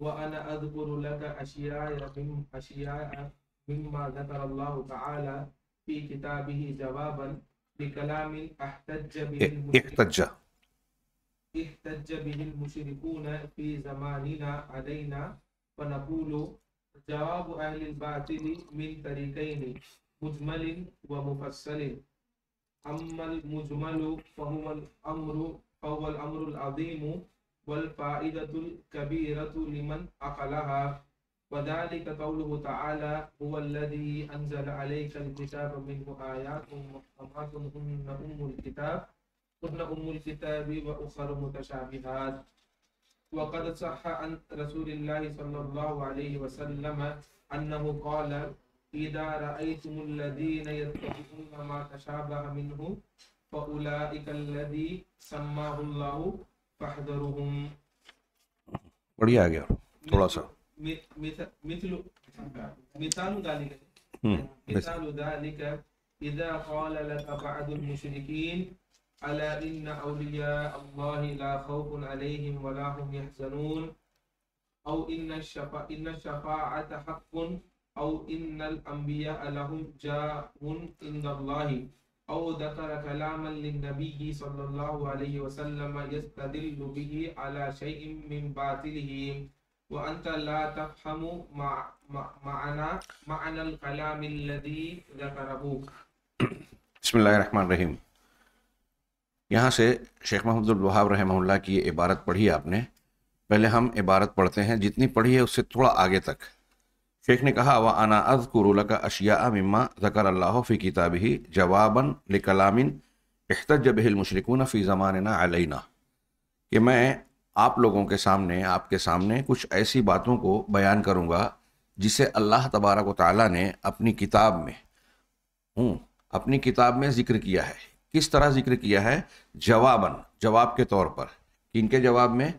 وأنا أذكر لك أشياء من أشياء مما ذكر الله تعالى في كتابه جوابا بكلام احتج به إيه، احتج احتج به المشركون في زماننا علينا فنقول جواب أهل الباطل من طريقين مجمل ومفصل أما المجمل فهو الأمر فهو الأمر العظيم والفائدة الكبيرة لمن أقلها وذلك قوله تعالى هو الذي أنزل عليك الكتاب منه آيات محكمات هن أم الكتاب هن أم الكتاب وأخر متشابهات وقد صح عن رسول الله صلى الله عليه وسلم أنه قال إذا رأيتم الذين يتبعون ما تشابه منه فأولئك الذي سماه الله बढ़िया आ गया थोड़ा सा مثال ذلك مثال ذلك إذا قال لك بعض المشركين ألا إن أولياء الله لا خوف عليهم ولا هم يحزنون أو إن الشفاعة إن الشفاعة حق أو إن الأنبياء لهم جاء عند الله أو ذكر كلاما للنبي صلى الله عليه وسلم يستدل به على شيء من باطله وأنت لا تفهم مع معنى معنى الكلام الذي ذكره بسم الله الرحمن الرحيم यहाँ से शेख महमूद वहाब रहमल्ला की ये इबारत पढ़ी आपने पहले हम इबारत पढ़ते हैं जितनी पढ़ी है उससे थोड़ा आगे तक शेख ने कहा व अना अजकुरुल का अशिया मम्मा ज़कर अल्लाह फ़ी किताब ही जवाबन लिकलामिन एहतज बहिल मुशरकून फ़ी ज़माना अलना कि मैं आप लोगों के सामने आपके सामने कुछ ऐसी बातों को बयान करूँगा जिसे अल्लाह तबारक ताली ने अपनी किताब में हूँ अपनी किताब में ज़िक्र किया है किस तरह ज़िक्र किया है जवाबन जवाब के तौर पर इनके जवाब में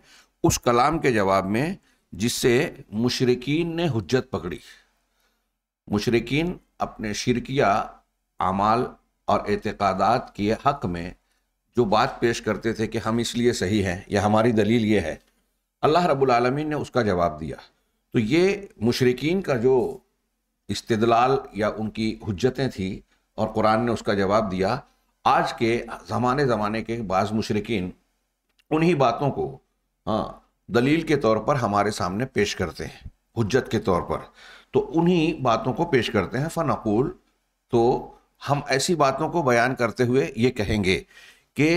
उस कलाम के जवाब में जिससे मुशरकिन ने हजत पकड़ी मुशरकिन अपने शिरकिया अमाल और एतकादात के हक में जो बात पेश करते थे कि हम इसलिए सही हैं या हमारी दलील ये है अल्लाह रबालमीन ने उसका जवाब दिया तो ये मुशरकिन का जो इस्तलाल या उनकी हजतें थी और कुरान ने उसका जवाब दिया आज के ज़माने ज़माने के बाज़ मुशरकिन उन्हीं बातों को हाँ दलील के तौर पर हमारे सामने पेश करते हैं हजत के तौर पर तो उन्हीं बातों को पेश करते हैं फ़नकूल तो हम ऐसी बातों को बयान करते हुए ये कहेंगे कि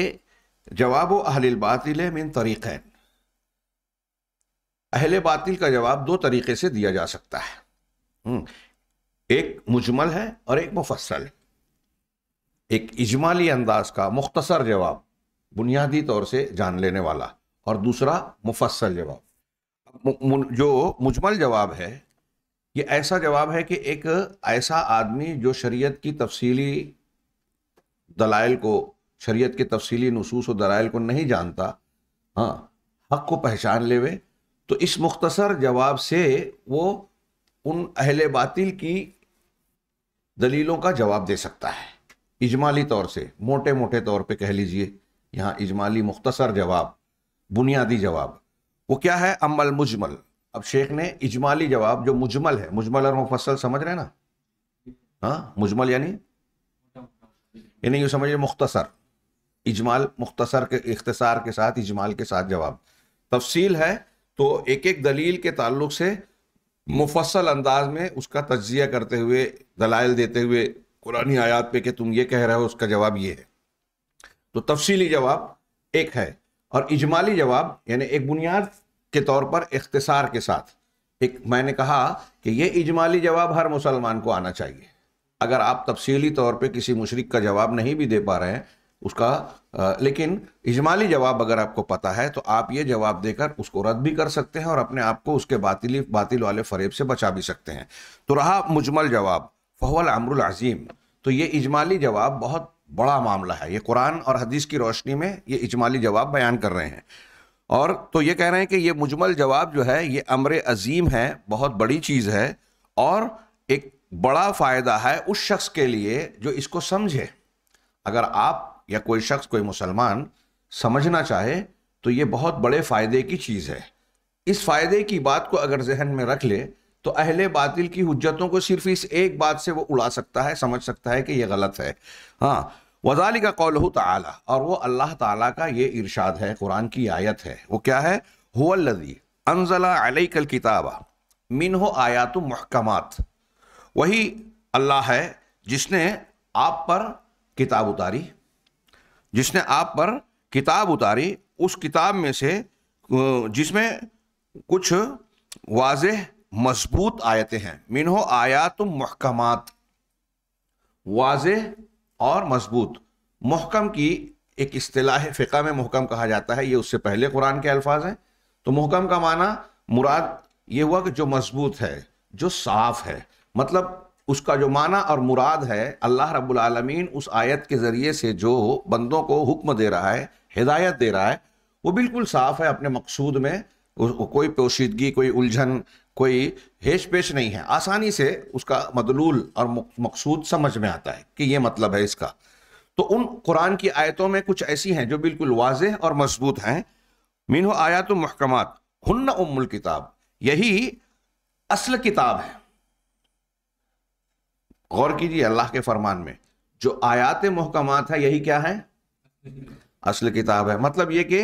जवाब अहल बातिल मिन तरीक़ैन अहल बातिल का जवाब दो तरीके से दिया जा सकता है हम्म, एक मुजमल है और एक मुफसल एक इजमाली अंदाज का मुख्तसर जवाब बुनियादी तौर से जान लेने वाला और दूसरा मुफसल जवाब जो मुजमल जवाब है ये ऐसा जवाब है कि एक ऐसा आदमी जो शरीयत की तफसीली दलाइल को शरीयत के तफसीली नसूस और दलाइल को नहीं जानता हाँ हक को पहचान लेवे तो इस मुख्तसर जवाब से वो उन अहले बातिल की दलीलों का जवाब दे सकता है इजमाली तौर से मोटे मोटे तौर पे कह लीजिए यहाँ इजमाली मुख्तसर जवाब बुनियादी जवाब वो क्या है अमल मुजमल अब शेख ने इजमाली जवाब जो मुजमल है मुजमल और मुफसल समझ रहे ना हाँ मुजमल यानी यानी यू समझिए मुख्तसर इजमाल मुख्तसर के इख्तसार के साथ इजमाल के साथ जवाब तफसील है तो एक एक दलील के ताल्लुक से मुफसल अंदाज में उसका तजिया करते हुए दलाइल देते हुए कुरानी आयात पे कि तुम ये कह रहे हो उसका जवाब ये है तो तफसीली जवाब एक है और इजमाली जवाब यानी एक बुनियाद के तौर पर इख्तसार के साथ एक मैंने कहा कि ये इजमाली जवाब हर मुसलमान को आना चाहिए अगर आप तफसीली तौर पे किसी मुशरक का जवाब नहीं भी दे पा रहे हैं उसका आ, लेकिन इजमाली जवाब अगर आपको पता है तो आप ये जवाब देकर उसको रद्द भी कर सकते हैं और अपने आप को उसके बातिली बातिल वाले फरेब से बचा भी सकते हैं तो रहा मुजमल जवाब फहवल अमरुल अजीम तो ये इजमाली जवाब बहुत बड़ा मामला है ये कुरान और हदीस की रोशनी में ये इजमाली जवाब बयान कर रहे हैं और तो ये कह रहे हैं कि ये मुजमल जवाब जो है ये अमर अजीम है बहुत बड़ी चीज़ है और एक बड़ा फ़ायदा है उस शख्स के लिए जो इसको समझे अगर आप या कोई शख्स कोई मुसलमान समझना चाहे तो ये बहुत बड़े फ़ायदे की चीज़ है इस फ़ायदे की बात को अगर जहन में रख ले तो अहले बातिल की हजतों को सिर्फ इस एक बात से वो उड़ा सकता है समझ सकता है कि ये गलत है हाँ वजाली का कौल ताला और वो अल्लाह ताला का ये इरशाद है कुरान की आयत है वो क्या है हुल्लदी अनजला कल किताबा मिन हो आयात महकमात वही अल्लाह है जिसने आप पर किताब उतारी जिसने आप पर किताब उतारी उस किताब में से जिसमें कुछ वाज मजबूत आयतें हैं हो आयात महकमात वाज और मजबूत महकम की एक अतलाह फ़िका में महकम कहा जाता है ये उससे पहले कुरान के अल्फाज हैं तो मोहकम का माना मुराद ये हुआ कि जो मजबूत है जो साफ है मतलब उसका जो माना और मुराद है अल्लाह रब्बुल आलमीन उस आयत के ज़रिए से जो बंदों को हुक्म दे रहा है हिदायत दे रहा है वो बिल्कुल साफ है अपने मकसूद में कोई पोशीदगी कोई उलझन कोई हेश पेश नहीं है आसानी से उसका मदलूल और मकसूद समझ में आता है कि ये मतलब है इसका तो उन कुरान की आयतों में कुछ ऐसी हैं जो बिल्कुल वाज और मजबूत हैं मीन आयात महकम हन्न उमुल किताब यही असल किताब है गौर कीजिए अल्लाह के फरमान में जो आयात महकमात है यही क्या है असल किताब है मतलब ये कि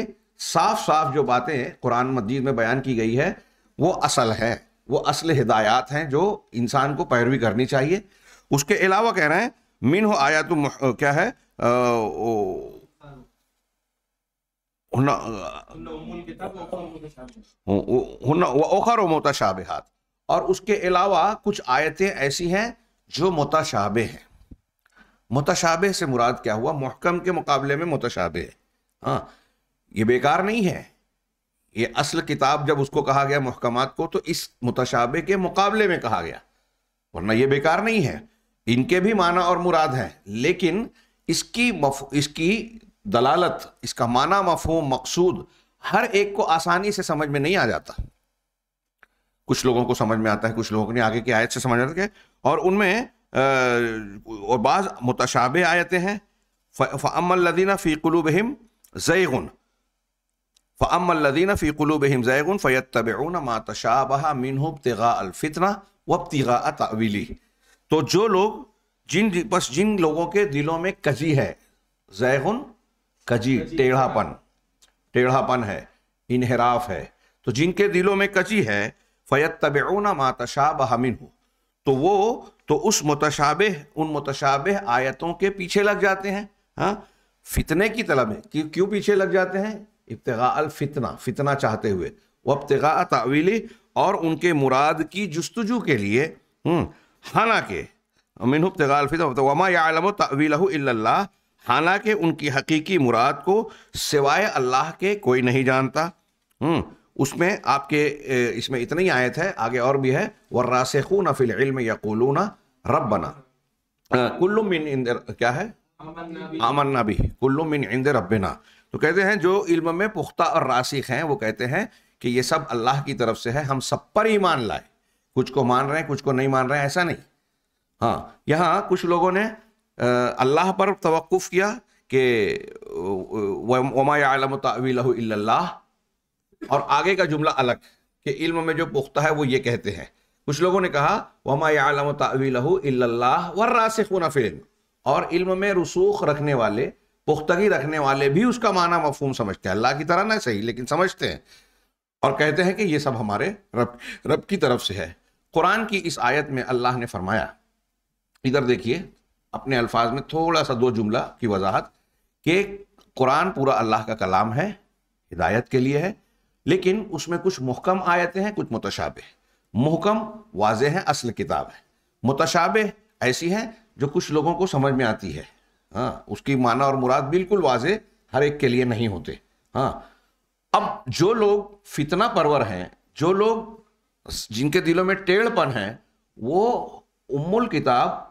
साफ साफ जो बातें कुरान मजीद में बयान की गई है वो असल है वो असल हिदायत हैं जो इंसान को पैरवी करनी चाहिए उसके अलावा कह रहे हैं मिन हो आया तो क्या है ओखर ओ, ओखर हाथ और उसके अलावा कुछ आयतें ऐसी हैं जो मोताशाबे हैं मोताशाबे से मुराद क्या हुआ महकम के मुकाबले में मोताशाबे है हाँ ये बेकार नहीं है ये असल किताब जब उसको कहा गया महकमात को तो इस मुतशाबे के मुकाबले में कहा गया वरना ये बेकार नहीं है इनके भी माना और मुराद हैं लेकिन इसकी इसकी दलालत इसका माना मफहम मकसूद हर एक को आसानी से समझ में नहीं आ जाता कुछ लोगों को समझ में आता है कुछ लोगों ने आगे की आयत से समझ आता है और उनमें और बाज़ मुतशाबे आयतें हैं लदीना फ़ी कलूबहम जैगुन फ़मल्लिन फ़ीकलूब हमज़ैगन फ़ैतबन मातशा बहा मिनहब तगा अलफितना वबतगा तवीली तो जो लोग जिन बस जिन लोगों के दिलों में कजी है जैगुन कजी टेढ़ापन टेढ़ापन है इनहराफ है तो जिनके दिलों में कजी है फ़ैतबन मातशा बहा मिनहू तो वो तो उस मुतशाब उन मुतशाब आयतों के पीछे लग जाते हैं हाँ फितने की तलब है क्यों पीछे लग जाते हैं इब्तगा अलफितना फितना चाहते हुए वह इब्तगा तावीली और उनके मुराद की जस्तजू के लिए हम्म, हालांकि मिन इब्तगा तो हालांकि उनकी हकीकी मुराद को सिवाय अल्लाह के कोई नहीं जानता हम्म, उसमें आपके इसमें इतनी आयत है आगे और भी है वर्रासखून फिल इल्म यकूलूना रबना कुल्लुम मिन इंदर क्या है आमन्ना भी कुल्लुम मिन इंद रबना तो कहते हैं जो इल्म में पुख्ता और रासिख हैं वो कहते हैं कि ये सब अल्लाह की तरफ से है हम सब पर ईमान लाए कुछ को मान रहे हैं कुछ को नहीं मान रहे हैं ऐसा नहीं हाँ यहाँ कुछ लोगों ने अल्लाह पर तवक़ुफ़ किया कि वमायालम और आगे का जुमला अलग कि इल्म में जो पुख्ता है वो ये कहते हैं कुछ लोगों ने कहा वमायालम वर वर्रासिखना फ़िल्म और इल्म में रसूख रखने वाले पुख्तगी रखने वाले भी उसका माना मफहूम समझते हैं अल्लाह की तरह ना सही लेकिन समझते हैं और कहते हैं कि ये सब हमारे रब रब की तरफ से है कुरान की इस आयत में अल्लाह ने फरमाया इधर देखिए अपने अल्फाज में थोड़ा सा दो जुमला की वजाहत कि कुरान पूरा अल्लाह का कलाम है हिदायत के लिए है लेकिन उसमें कुछ मुहकम आयतें हैं कुछ मुतशाबे मुहकम वाज हैं असल किताब है मुतशाबे ऐसी हैं जो कुछ लोगों को समझ में आती है हाँ उसकी माना और मुराद बिल्कुल वाजे हर एक के लिए नहीं होते हाँ अब जो लोग फितना परवर हैं जो लोग जिनके दिलों में टेढ़पन है वो उम्मुल किताब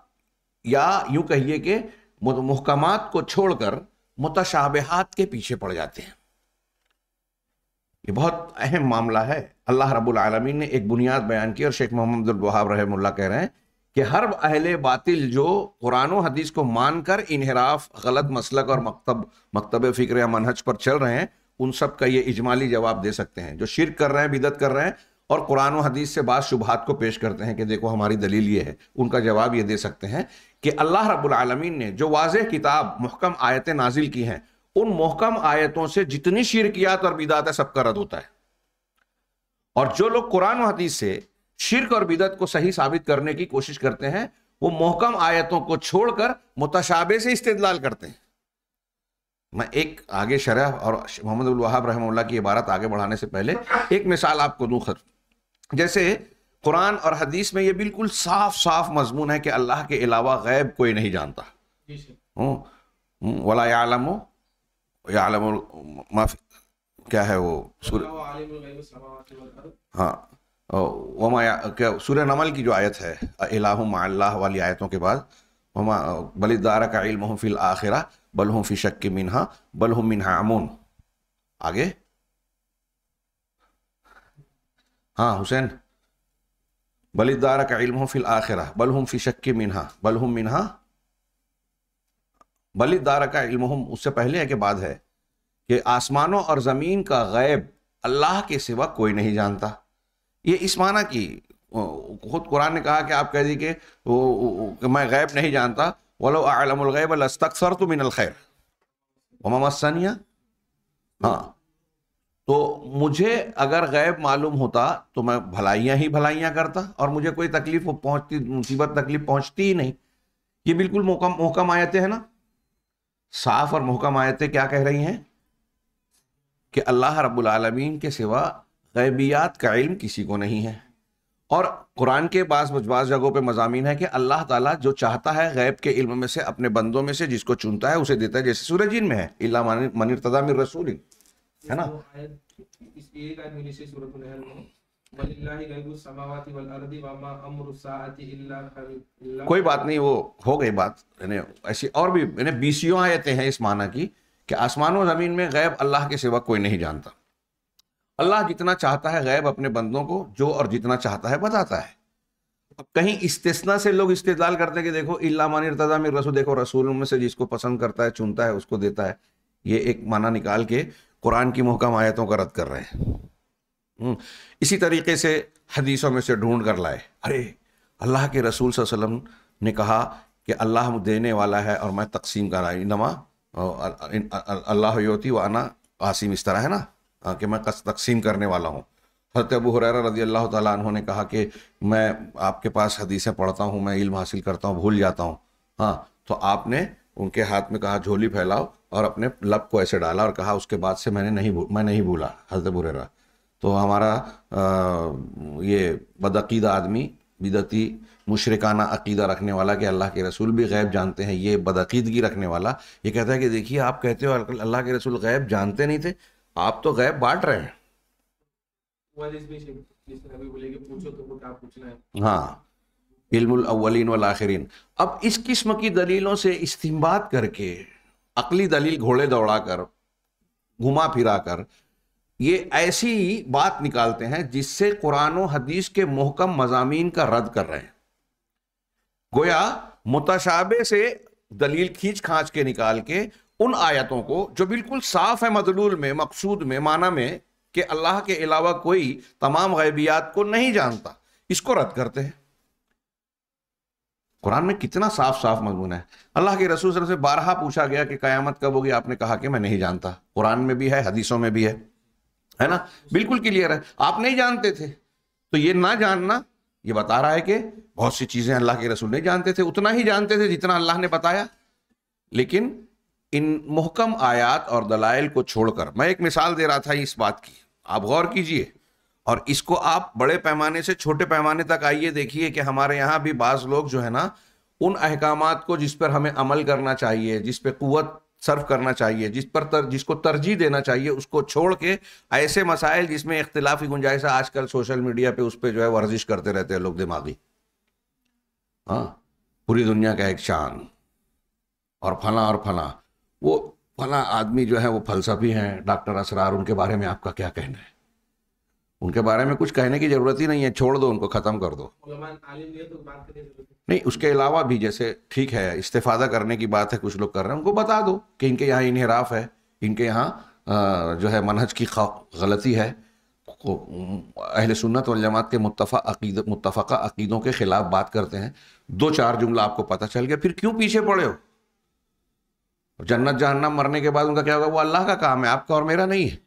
या यूं कहिए कि मुहकाम को छोड़कर मुतशाबहत के पीछे पड़ जाते हैं ये बहुत अहम मामला है अल्लाह रबुल आलमीन ने एक बुनियाद बयान की और शेख मोहम्मद कह रहे हैं कि हर अहले बातिल जो कुरान हदीस को मानकर इनहराफ गलत मसलक और मकतब मकतब फ़िक्र या मनहज पर चल रहे हैं उन सब का ये इजमाली जवाब दे सकते हैं जो शिरक कर रहे हैं बिदत कर रहे हैं और कुरान हदीस से बाद शुभात को पेश करते हैं कि देखो हमारी दलील ये है उनका जवाब ये दे सकते हैं कि अल्लाह रब्बुल आलमीन ने जो वाज किताब महकम आयतें नाजिल की हैं उन महकम आयतों से जितनी शिरकियात और बिदात है सबका रद्द होता है और जो लोग कुरान हदीस से शिरक और बिदत को सही साबित करने की कोशिश करते हैं वो मोहकम आयतों को छोड़कर मुतशाबे से इस्तेदलाल करते हैं मैं एक आगे शरह और मोहम्मद वहाब की इबारत आगे बढ़ाने से पहले एक मिसाल आपको दूँ खर जैसे कुरान और हदीस में ये बिल्कुल साफ साफ मजमून है कि अल्लाह के अलावा गैब कोई नहीं जानता वला आलम आलम क्या है वो सूर्य हाँ वमा सूर्य नमल की जो आयत है अल्लाह वाली आयतों के बाद वमा बलिदार का इल्म फिल आखिरा बल हम फिशक के मिनहा बल हम मिनहा अमून आगे हाँ हुसैन बलिदार का इल्म फिल आखिरा बल हम फिशक के मिनहा बल हम मिनहा बलिदार का इल्म उससे पहले है के बाद है कि आसमानों और ज़मीन का गैब अल्लाह के सिवा कोई नहीं जानता ये इस माना की खुद कुरान ने कहा कि आप कह दी कि मैं गैब नहीं जानता वलो आलमैब अस्तर तो मिनल खैर वमासनिया हाँ तो मुझे अगर गैब मालूम होता तो मैं भलाइयाँ ही भलाइयाँ करता और मुझे कोई तकलीफ पहुँचती मुसीबत तकलीफ पहुँचती ही नहीं ये बिल्कुल मोहकम मोहकम आयतें हैं ना साफ और मोहकम आयतें क्या कह रही हैं कि अल्लाह रब्बुल रबालमीन के सिवा गैबियात का इल्म किसी को नहीं है और कुरान के पास बाज़ जगहों पे मजामी है कि अल्लाह ताला जो चाहता है गैब के इल्म में से अपने बंदों में से जिसको चुनता है उसे देता है जैसे सूरज जिन में है इल्ला रसूल है ना तो कोई बात नहीं वो हो गई बात ऐसी और भी बीसियों आयतें हैं इस माना की कि और ज़मीन में गैब अल्लाह के सिवा कोई नहीं जानता अल्लाह जितना चाहता है गैब अपने बंदों को जो और जितना चाहता है बताता है अब कहीं इस्तेसना से लोग इस्तेदाल करते हैं कि देखो इलामानी रतजा में रसूल देखो रसूल में से जिसको पसंद करता है चुनता है उसको देता है ये एक माना निकाल के कुरान की मुहकम आयतों का रद्द कर रहे हैं हम्म, इसी तरीके से हदीसों में से ढूंढ कर लाए अरे अल्लाह के रसूल वसलम ने कहा कि अल्लाह देने वाला है और मैं तकसीम कर रहा इनमा अल्लाह योती वाना आसिम इस तरह है ना कि मैं कस तकसीम करने वाला हूँ हरत अबू हुररा रजी अल्लाह तु ने कहा कि मैं आपके पास हदीसें पढ़ता हूँ मैं इल्म हासिल करता हूँ भूल जाता हूँ हाँ तो आपने उनके हाथ में कहा झोली फैलाओ और अपने लब को ऐसे डाला और कहा उसके बाद से मैंने नहीं मैं नहीं भूला हजरत हुररा तो हमारा आ, ये बदअीदा आदमी बिदती मुशरकाना अकीदा रखने वाला कि अल्लाह के रसूल भी गैब जानते हैं ये बदअीदगी रखने वाला ये कहता है कि देखिए आप कहते हो अल्लाह के रसूल गैब जानते नहीं थे आप तो गैब बांट रहे हैं तो हाँ इल्मलिन वाल आखिरीन अब इस किस्म की दलीलों से इस्तेमाल करके अकली दलील घोड़े दौड़ा कर घुमा फिरा कर ये ऐसी बात निकालते हैं जिससे कुरान हदीस के मोहकम मजामी का रद्द कर रहे हैं गोया मुतशाबे से दलील खींच खांच के निकाल के उन आयतों को जो बिल्कुल साफ है मदलूल में मकसूद में माना में कि अल्लाह के अलावा कोई तमाम गैबियात को नहीं जानता इसको रद्द करते हैं कुरान में कितना साफ साफ मजमून है अल्लाह के रसूल से बारहा पूछा गया कि कयामत कब होगी आपने कहा कि मैं नहीं जानता कुरान में भी है हदीसों में भी है है ना बिल्कुल क्लियर है आप नहीं जानते थे तो ये ना जानना ये बता रहा है कि बहुत सी चीजें अल्लाह के रसूल नहीं जानते थे उतना ही जानते थे जितना अल्लाह ने बताया लेकिन इन मुहकम आयात और दलाइल को छोड़कर मैं एक मिसाल दे रहा था इस बात की आप गौर कीजिए और इसको आप बड़े पैमाने से छोटे पैमाने तक आइए देखिए कि हमारे यहाँ भी बाज़ लोग जो है ना उन अहकाम को जिस पर हमें अमल करना चाहिए जिस पर कुत सर्व करना चाहिए जिस पर तर, जिसको तरजीह देना चाहिए उसको छोड़ के ऐसे मसाइल जिसमें इख्तलाफी गुंजाइश आजकल सोशल मीडिया पे उस पर जो है वर्जिश करते रहते हैं लोग दिमागी हाँ पूरी दुनिया का एक शान और फला और फला वो फला आदमी जो है वो फलसफी हैं डॉक्टर असरार उनके बारे में आपका क्या कहना है उनके बारे में कुछ कहने की जरूरत ही नहीं है छोड़ दो उनको ख़त्म कर दो तो नहीं उसके अलावा भी जैसे ठीक है इस्तेफादा करने की बात है कुछ लोग कर रहे हैं उनको बता दो कि इनके यहाँ इनहराफ है इनके यहाँ जो है मनहज की गलती है अहल सुन्नत और जमात के मुतफ़ा अकीद मुतफ़ा अकीदों के ख़िलाफ़ बात करते हैं दो चार जुमला आपको पता चल गया फिर क्यों पीछे पड़े हो जन्नत जहन्नम मरने के बाद उनका क्या होगा वो अल्लाह का काम है आपका और मेरा नहीं है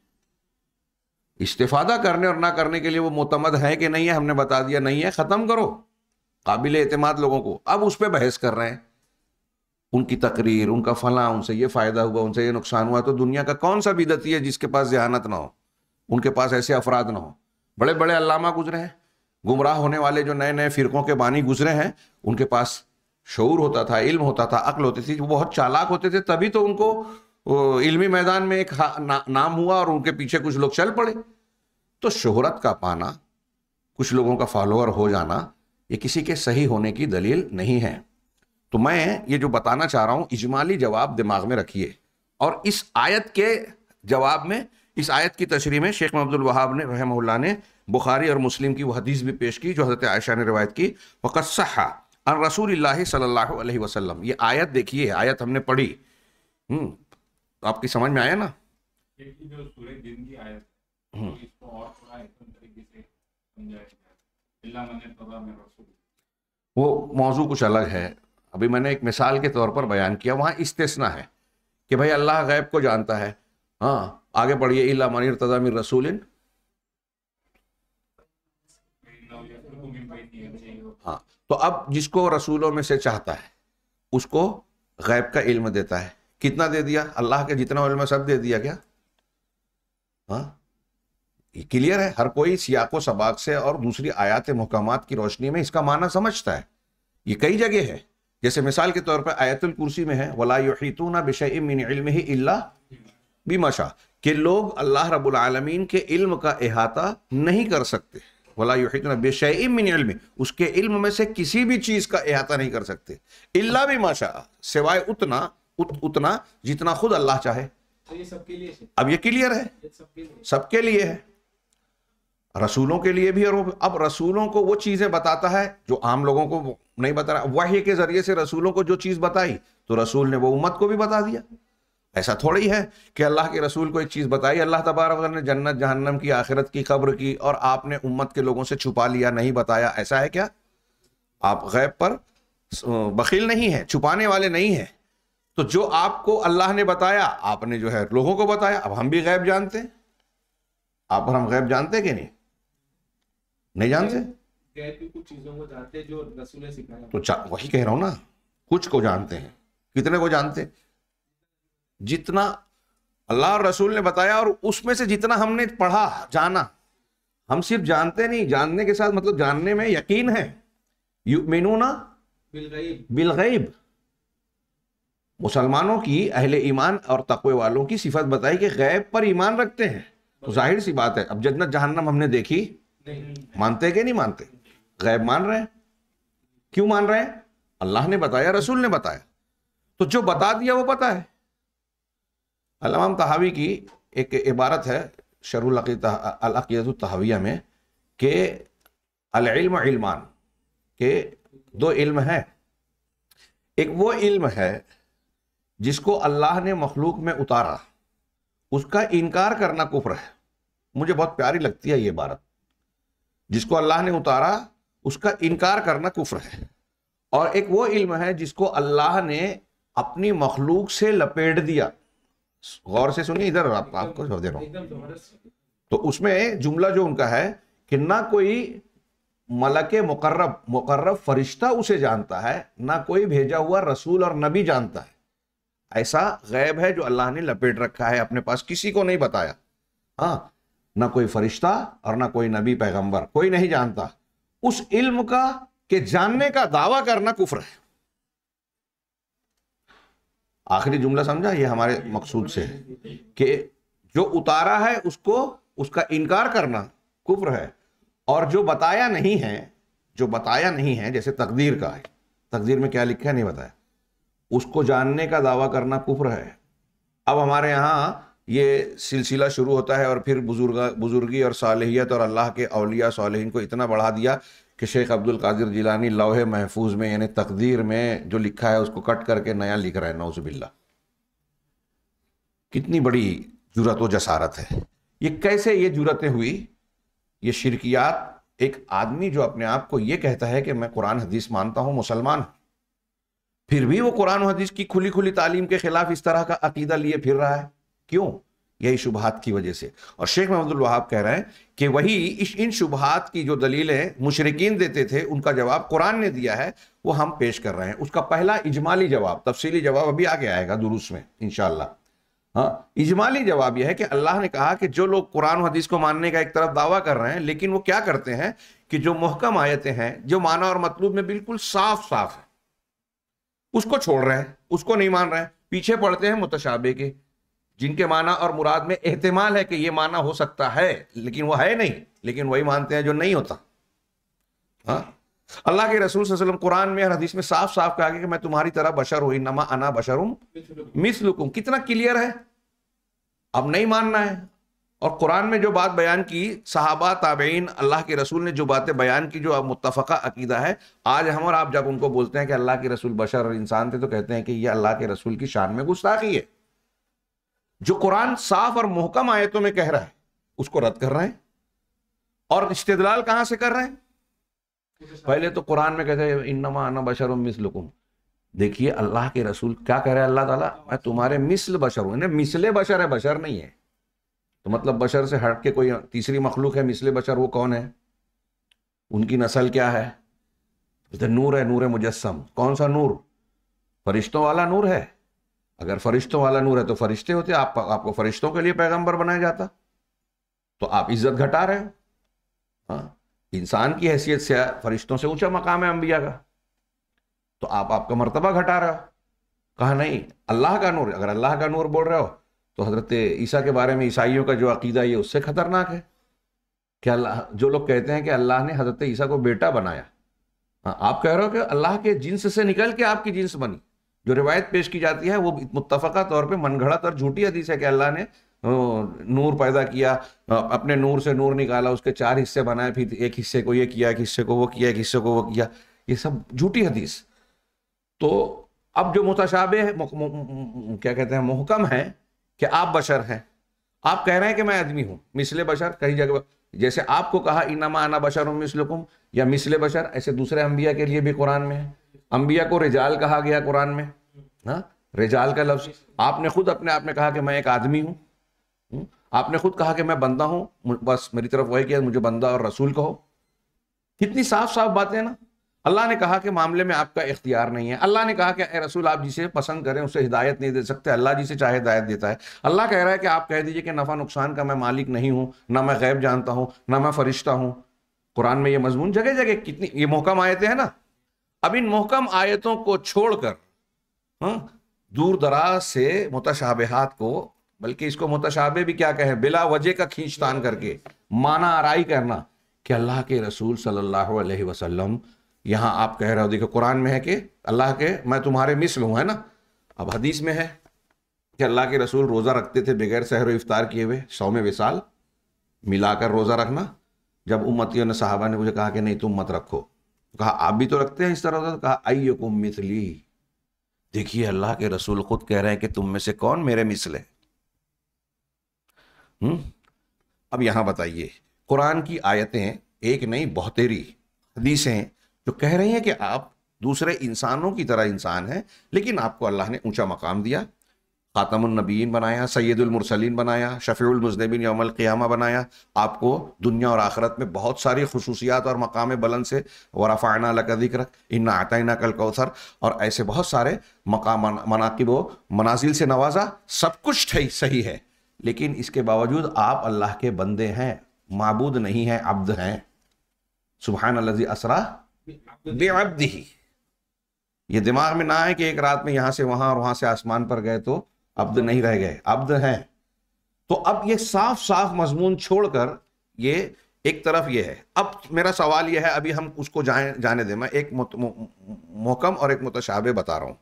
इस्तेफादा करने और ना करने के लिए वो मोतमद है कि नहीं है हमने बता दिया नहीं है ख़त्म करो काबिल एतमाद लोगों को अब उस पर बहस कर रहे हैं उनकी तकरीर उनका फला उनसे ये फ़ायदा हुआ उनसे ये नुकसान हुआ तो दुनिया का कौन सा बिदती है जिसके पास जहानत ना हो उनके पास ऐसे अफराद ना हो बड़े बड़े अलामा गुजरे हैं गुमराह होने वाले जो नए नए फ़िरक़ों के बानी गुजरे हैं उनके पास शौर होता था इल्म होता था अक्ल होती थी वो बहुत चालाक होते थे तभी तो उनको इल्मी मैदान में एक ना, नाम हुआ और उनके पीछे कुछ लोग चल पड़े तो शोहरत का पाना कुछ लोगों का फॉलोअर हो जाना ये किसी के सही होने की दलील नहीं है तो मैं ये जो बताना चाह रहा हूँ इजमाली जवाब दिमाग में रखिए और इस आयत के जवाब में इस आयत की तशरी में शेख अब्दुल वहाब ने रहमल्ला ने बुखारी और मुस्लिम की वह हदीस भी पेश की जो हज़रत आयशा ने रवायत की वक़्त अन रसूल सल्लल्लाहु अलैहि ये आयत देखिए आयत हमने पढ़ी हम्म तो आपकी समझ में आया ना हम्म। तो वो मौजू कुछ अलग है अभी मैंने एक मिसाल के तौर पर बयान किया वहाँ इस्तेसना है कि भाई अल्लाह गैब को जानता है हाँ आगे बढ़िए इला मनिर तजाम रसूल तो अब जिसको रसूलों में से चाहता है उसको गैब का इल्म देता है कितना दे दिया अल्लाह के जितना इल्म सब दे दिया क्या हाँ क्लियर है हर कोई सियाको सबाक से और दूसरी आयात महकम की रोशनी में इसका माना समझता है ये कई जगह है जैसे मिसाल के तौर पर आयतुल कुर्सी में है वलातूना बिशय इल्म ही इल्ला बीमाशा के लोग अल्लाह रबालमीन के इल्म का अहाता नहीं कर सकते वला युहितुन बेशय मिन इल्मी उसके इल्म में से किसी भी चीज का इहाता नहीं कर सकते इल्ला भी माशा सिवाय उतना उत, उतना जितना खुद अल्लाह चाहे तो ये सबके लिए अब ये क्लियर है सबके लिए है रसूलों के लिए भी और अब रसूलों को वो चीज़ें बताता है जो आम लोगों को नहीं बता रहा वही के जरिए से रसूलों को जो चीज़ बताई तो रसूल ने वो उम्मत को भी बता दिया ऐसा थोड़ा ही है कि अल्लाह के रसूल को एक चीज़ बताई अल्लाह तबारक ने जन्नत जहन्नम की आखिरत की खबर की और आपने उम्मत के लोगों से छुपा लिया नहीं बताया ऐसा है क्या आप गैब पर बखील नहीं है छुपाने वाले नहीं हैं तो जो आपको अल्लाह ने बताया आपने जो है लोगों को बताया अब हम भी गैब जानते हैं आप हम गैब जानते कि नहीं नहीं जानते कुछ चीज़ों को जानते जो रसूल ने सिखाया तो वही कह रहा हूँ ना कुछ को जानते हैं कितने को जानते हैं जितना अल्लाह और रसूल ने बताया और उसमें से जितना हमने पढ़ा जाना हम सिर्फ जानते नहीं जानने के साथ मतलब जानने में यकीन है बिल बिलगैब मुसलमानों की अहले ईमान और तकवे वालों की सिफत बताई कि गैब पर ईमान रखते हैं तो जाहिर सी बात है अब जन्नत जहन्नम हमने देखी मानते कि नहीं मानते गैब मान रहे हैं क्यों मान रहे हैं अल्लाह ने बताया रसूल ने बताया तो जो बता दिया वो पता है अलाम तहावी की एक इबारत है शरुलतहाविया में के अलमान के दो इल्म हैं एक वो इल्म है जिसको अल्लाह ने मखलूक में उतारा उसका इनकार करना कुफर है मुझे बहुत प्यारी लगती है ये इबारत जिसको अल्लाह ने उतारा उसका इनकार करना कुफर है और एक वो इल्म है जिसको अल्लाह ने अपनी मखलूक से लपेट दिया गौर से सुनिए इधर आप, आपको जवाब दे रहा हूं तो उसमें जुमला जो उनका है कि ना कोई मलक मुकर्रब मुकर्रब फरिश्ता उसे जानता है ना कोई भेजा हुआ रसूल और नबी जानता है ऐसा गैब है जो अल्लाह ने लपेट रखा है अपने पास किसी को नहीं बताया हाँ ना कोई फरिश्ता और ना कोई नबी पैगंबर कोई नहीं जानता उस इल्म का के जानने का दावा करना कुफर है आखिरी जुमला समझा ये हमारे मकसूद से है कि जो उतारा है उसको उसका इनकार करना कुफ्र है और जो बताया नहीं है जो बताया नहीं है जैसे तकदीर का है तकदीर में क्या लिखा है नहीं बताया उसको जानने का दावा करना कुफ्र है अब हमारे यहाँ ये सिलसिला शुरू होता है और फिर बुजुर्ग बुजुर्गी और सालहियत और अल्लाह के अलिया सालहीन को इतना बढ़ा दिया कि शेख अब्दुल कादिर जिलानी लोहे महफूज में यानी तकदीर में जो लिखा है उसको कट करके नया लिख रहे हैं नौजबिल्ला कितनी बड़ी जरूरत व जसारत है ये कैसे ये जरूरतें हुई ये शिरकियात एक आदमी जो अपने आप को ये कहता है कि मैं कुरान हदीस मानता हूं मुसलमान फिर भी वो कुरान हदीस की खुली खुली तालीम के खिलाफ इस तरह का अकीदा लिए फिर रहा है क्यों यही शुबहत की वजह से और शेख महमूद वहाब कह रहे हैं कि वही इस इन शुबहत की जो दलीलें मुशरकिन देते थे उनका जवाब कुरान ने दिया है वो हम पेश कर रहे हैं उसका पहला इजमाली जवाब तफसीली जवाब अभी आगे आएगा दुरुस्त में इन हाँ इजमाली जवाब यह है कि अल्लाह ने कहा कि जो लोग कुरान हदीस को मानने का एक तरफ दावा कर रहे हैं लेकिन वो क्या करते हैं कि जो मोहकम आयतें हैं जो माना और मतलूब में बिल्कुल साफ साफ है उसको छोड़ रहे हैं उसको नहीं मान रहे हैं पीछे पड़ते हैं मुतशाबे के जिनके माना और मुराद में एहतमाल है कि ये माना हो सकता है लेकिन वो है नहीं लेकिन वही मानते हैं जो नहीं होता हाँ अल्लाह के रसूल वसल्लम कुरान में और हदीस में साफ साफ कहा गया कि मैं तुम्हारी तरह बशर हुई नमा अना बशरुम मिसलुकुम कितना क्लियर है अब नहीं मानना है और कुरान में जो बात बयान की साहबा ताबेन अल्लाह के रसूल ने जो बातें बयान की जो अब मुतफ़ा अकीदा है आज हम और आप जब उनको बोलते हैं कि अल्लाह के रसूल बशर इंसान थे तो कहते हैं कि यह अल्लाह के रसूल की शान में गुस्ताखी है जो कुरान साफ और मोहकम आयतों में कह रहा है उसको रद्द कर रहे हैं और इस्तेदलाल कहां से कर रहे हैं पहले तो कुरान में कहते हैं इन्नमा अना बशर मिसलुकुम देखिए अल्लाह के रसूल क्या कह रहे हैं अल्लाह ताला मैं तुम्हारे मिसल बशर हूं मिसले बशर है बशर नहीं है तो मतलब बशर से हट के कोई तीसरी मखलूक है मिसले बशर वो कौन है उनकी नस्ल क्या है नूर है नूर मुजस्म कौन सा नूर फरिश्तों वाला नूर है अगर फरिश्तों वाला नूर है तो फरिश्ते होते आप आपको फरिश्तों के लिए पैगंबर बनाया जाता तो आप इज्जत घटा रहे हो हाँ इंसान की हैसियत से फरिश्तों से ऊंचा मकाम है अंबिया का तो आप आपका मर्तबा घटा रहे हो कहा नहीं अल्लाह का नूर अगर अल्लाह का नूर बोल रहे हो तो हजरत ईसा के बारे में ईसाइयों का जो अकीदा ये उससे खतरनाक है कि अल्लाह जो लोग कहते हैं कि अल्लाह ने हजरत ईसा को बेटा बनाया हाँ आप कह रहे हो कि अल्लाह के जिन्स से निकल के आपकी जिन्स बनी जो रिवायत पेश की जाती है वो मुतफ़ा तौर पर मनगढ़ंत और झूठी हदीस है कि अल्लाह ने नूर पैदा किया अपने नूर से नूर निकाला उसके चार हिस्से बनाए फिर एक हिस्से को ये किया एक हिस्से को वो किया एक हिस्से को वो किया ये सब झूठी हदीस तो अब जो मुतशाबे है क्या कहते हैं मुहकम है कि आप बशर हैं आप कह रहे हैं कि मैं आदमी हूँ मिसले बशर कई जगह जैसे आपको कहा इनामा आना बशर हूँ मिसलकुम या मिसले बशर ऐसे दूसरे अम्बिया के लिए भी कुरान में है अंबिया को रिजाल कहा गया कुरान में ना हाँ? रिजाल का लफ्ज आपने खुद अपने आप में कहा कि मैं एक आदमी हूँ हम्म? आपने खुद कहा कि मैं बंदा हूँ बस मेरी तरफ वही किया मुझे बंदा और रसूल कहो कितनी साफ साफ बातें ना अल्लाह ने कहा कि मामले में आपका इख्तियार नहीं है अल्लाह ने कहा कि रसूल आप जिसे पसंद करें उसे हिदायत नहीं दे सकते अल्लाह जी से चाहे हिदायत देता है अल्लाह कह रहा है कि आप कह दीजिए कि नफ़ा नुकसान का मैं मालिक नहीं हूँ ना मैं गैब जानता हूँ ना मैं फरिश्ता हूँ कुरान में ये मजमून जगह जगह कितनी ये मोहकम आयते हैं ना अब इन मोहकम आयतों को छोड़कर हाँ, दूर दराज से मुतशाबेहात को बल्कि इसको मुतशाबे भी क्या कहें बिला वजह का खींचतान करके माना आरई करना कि अल्लाह के रसूल सल्लल्लाहु अलैहि वसल्लम यहाँ आप कह रहे हो देखो कुरान में है कि अल्लाह के मैं तुम्हारे मिसल हूँ है ना अब हदीस में है कि अल्लाह के रसूल रोज़ा रखते थे बगैर सहर इफ्तार किए हुए सौ में विसाल मिलाकर रोज़ा रखना जब उम्मतियों ने साहबा ने मुझे कहा कि नहीं तुम मत रखो कहा आप भी तो रखते हैं इस तरह से कहा आइयो को मिसली देखिए अल्लाह के रसूल खुद कह रहे हैं कि तुम में से कौन मेरे मिसल है हुँ? अब यहां बताइए कुरान की आयतें एक नई बहतेरी हदीसें जो कह रही हैं कि आप दूसरे इंसानों की तरह इंसान हैं लेकिन आपको अल्लाह ने ऊंचा मकाम दिया ख़ातमनबीन बनाया सैदुलमरसलिन बनाया शफ़ीमजनबिन यौमलक़ियामा बनाया आपको दुनिया और आखरत में बहुत सारी खसूसियात और मकाम बलंद से वरफ़ाना लका जिक्र इन आतना कल कौसर और ऐसे बहुत सारे मकाम मनाकब व मनाजिल से नवाजा सब कुछ सही है लेकिन इसके बावजूद आप अल्लाह के बंदे हैं मबूद नहीं हैं अब्द हैं सुबहान लजी असरा बेअब्दी ये दिमाग में ना है कि एक रात में यहाँ से वहाँ और वहाँ से आसमान पर गए तो अब्द नहीं रह गए अब्द हैं तो अब ये साफ साफ मजमून छोड़कर ये एक तरफ ये है अब मेरा सवाल ये है अभी हम उसको जाए जाने दें मैं एक मोहकम और एक मुतशाबे बता रहा हूँ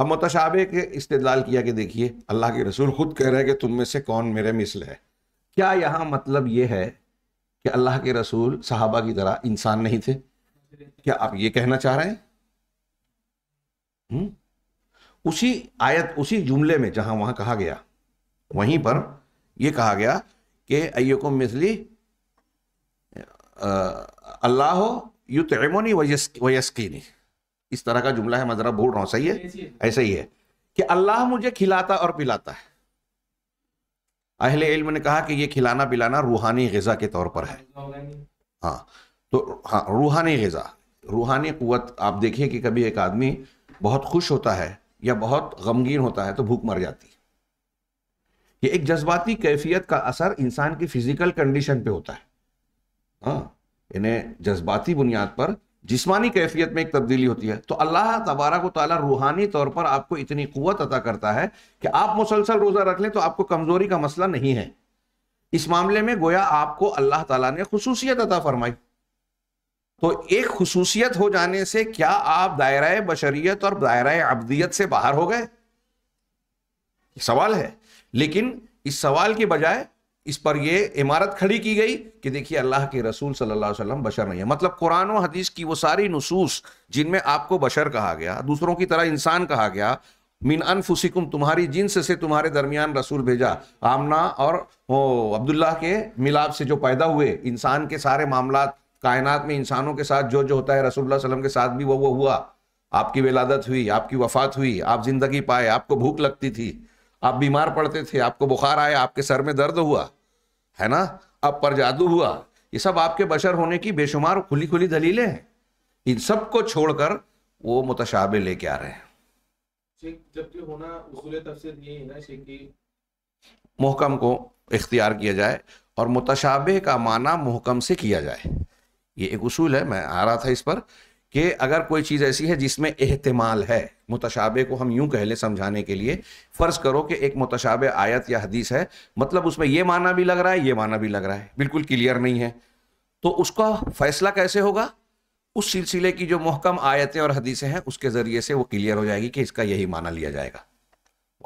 अब मुतशाबे के इस्तेदलाल किया कि देखिए अल्लाह के रसूल खुद कह रहे हैं कि तुम में से कौन मेरे मिसल है क्या यहाँ मतलब ये है कि अल्लाह के रसूल साहबा की तरह इंसान नहीं थे क्या आप ये कहना चाह रहे हैं हुँ? हम्म? उसी आयत उसी जुमले में जहाँ वहाँ कहा गया वहीं पर यह कहा गया कि अयुकुम मिसली अल्लाह यू तैमोनी वयस्कीनी इस तरह का जुमला है मैं ज़रा भूल रहा हूँ सही है ऐसा ही है कि अल्लाह मुझे खिलाता और पिलाता है अहले इल्म ने कहा कि ये खिलाना पिलाना रूहानी गज़ा के तौर पर है हाँ तो हाँ रूहानी गज़ा रूहानी क़वत आप देखिए कि कभी एक आदमी बहुत खुश होता है या बहुत गमगीन होता है तो भूख मर जाती है ये एक जज्बाती कैफियत का असर इंसान की फिजिकल कंडीशन पे होता है हाँ इन्हें जज्बाती बुनियाद पर जिस्मानी कैफियत में एक तब्दीली होती है तो अल्लाह तबारा को ताला रूहानी तौर पर आपको इतनी कुत अदा करता है कि आप मुसलसल रोज़ा रख लें तो आपको कमज़ोरी का मसला नहीं है इस मामले में गोया आपको अल्लाह ताला ने खसूसियत अदा फरमाई तो एक खसूसियत हो जाने से क्या आप दायरा बशरीत और दायरा अबदियत से बाहर हो गए सवाल है लेकिन इस सवाल के बजाय इस पर यह इमारत खड़ी की गई कि देखिए अल्लाह के रसूल सल्लल्लाहु अलैहि वसल्लम बशर नहीं है मतलब कुरान और हदीस की वो सारी नसूस जिनमें आपको बशर कहा गया दूसरों की तरह इंसान कहा गया मिन अनफुसिकुम तुम्हारी जिन से तुम्हारे दरमियान रसूल भेजा आमना और अब्दुल्ला के मिलाप से जो पैदा हुए इंसान के सारे मामला कायनात में इंसानों के साथ जो जो होता है रसूलुल्लाह वसलम के साथ भी वो वो हुआ आपकी विलादत हुई आपकी वफात हुई आप ज़िंदगी पाए आपको भूख लगती थी आप बीमार पड़ते थे आपको बुखार आया आपके सर में दर्द हुआ है ना अब पर जादू हुआ ये सब आपके बशर होने की बेशुमार खुली खुली दलीलें हैं इन सब को छोड़कर वो मुतशाबे लेके आ रहे हैं मोहकम को इख्तियार किया जाए और मुतशाबे का माना मोहकम से किया जाए ये एक उसूल है मैं आ रहा था इस पर कि अगर कोई चीज़ ऐसी है जिसमें एहतमाल है मुतशाबे को हम यूं कह लें समझाने के लिए फ़र्ज़ करो कि एक मुतशाबे आयत या हदीस है मतलब उसमें ये माना भी लग रहा है ये माना भी लग रहा है बिल्कुल क्लियर नहीं है तो उसका फ़ैसला कैसे होगा उस सिलसिले की जो महकम आयतें और हदीसें हैं उसके ज़रिए से वो क्लियर हो जाएगी कि इसका यही माना लिया जाएगा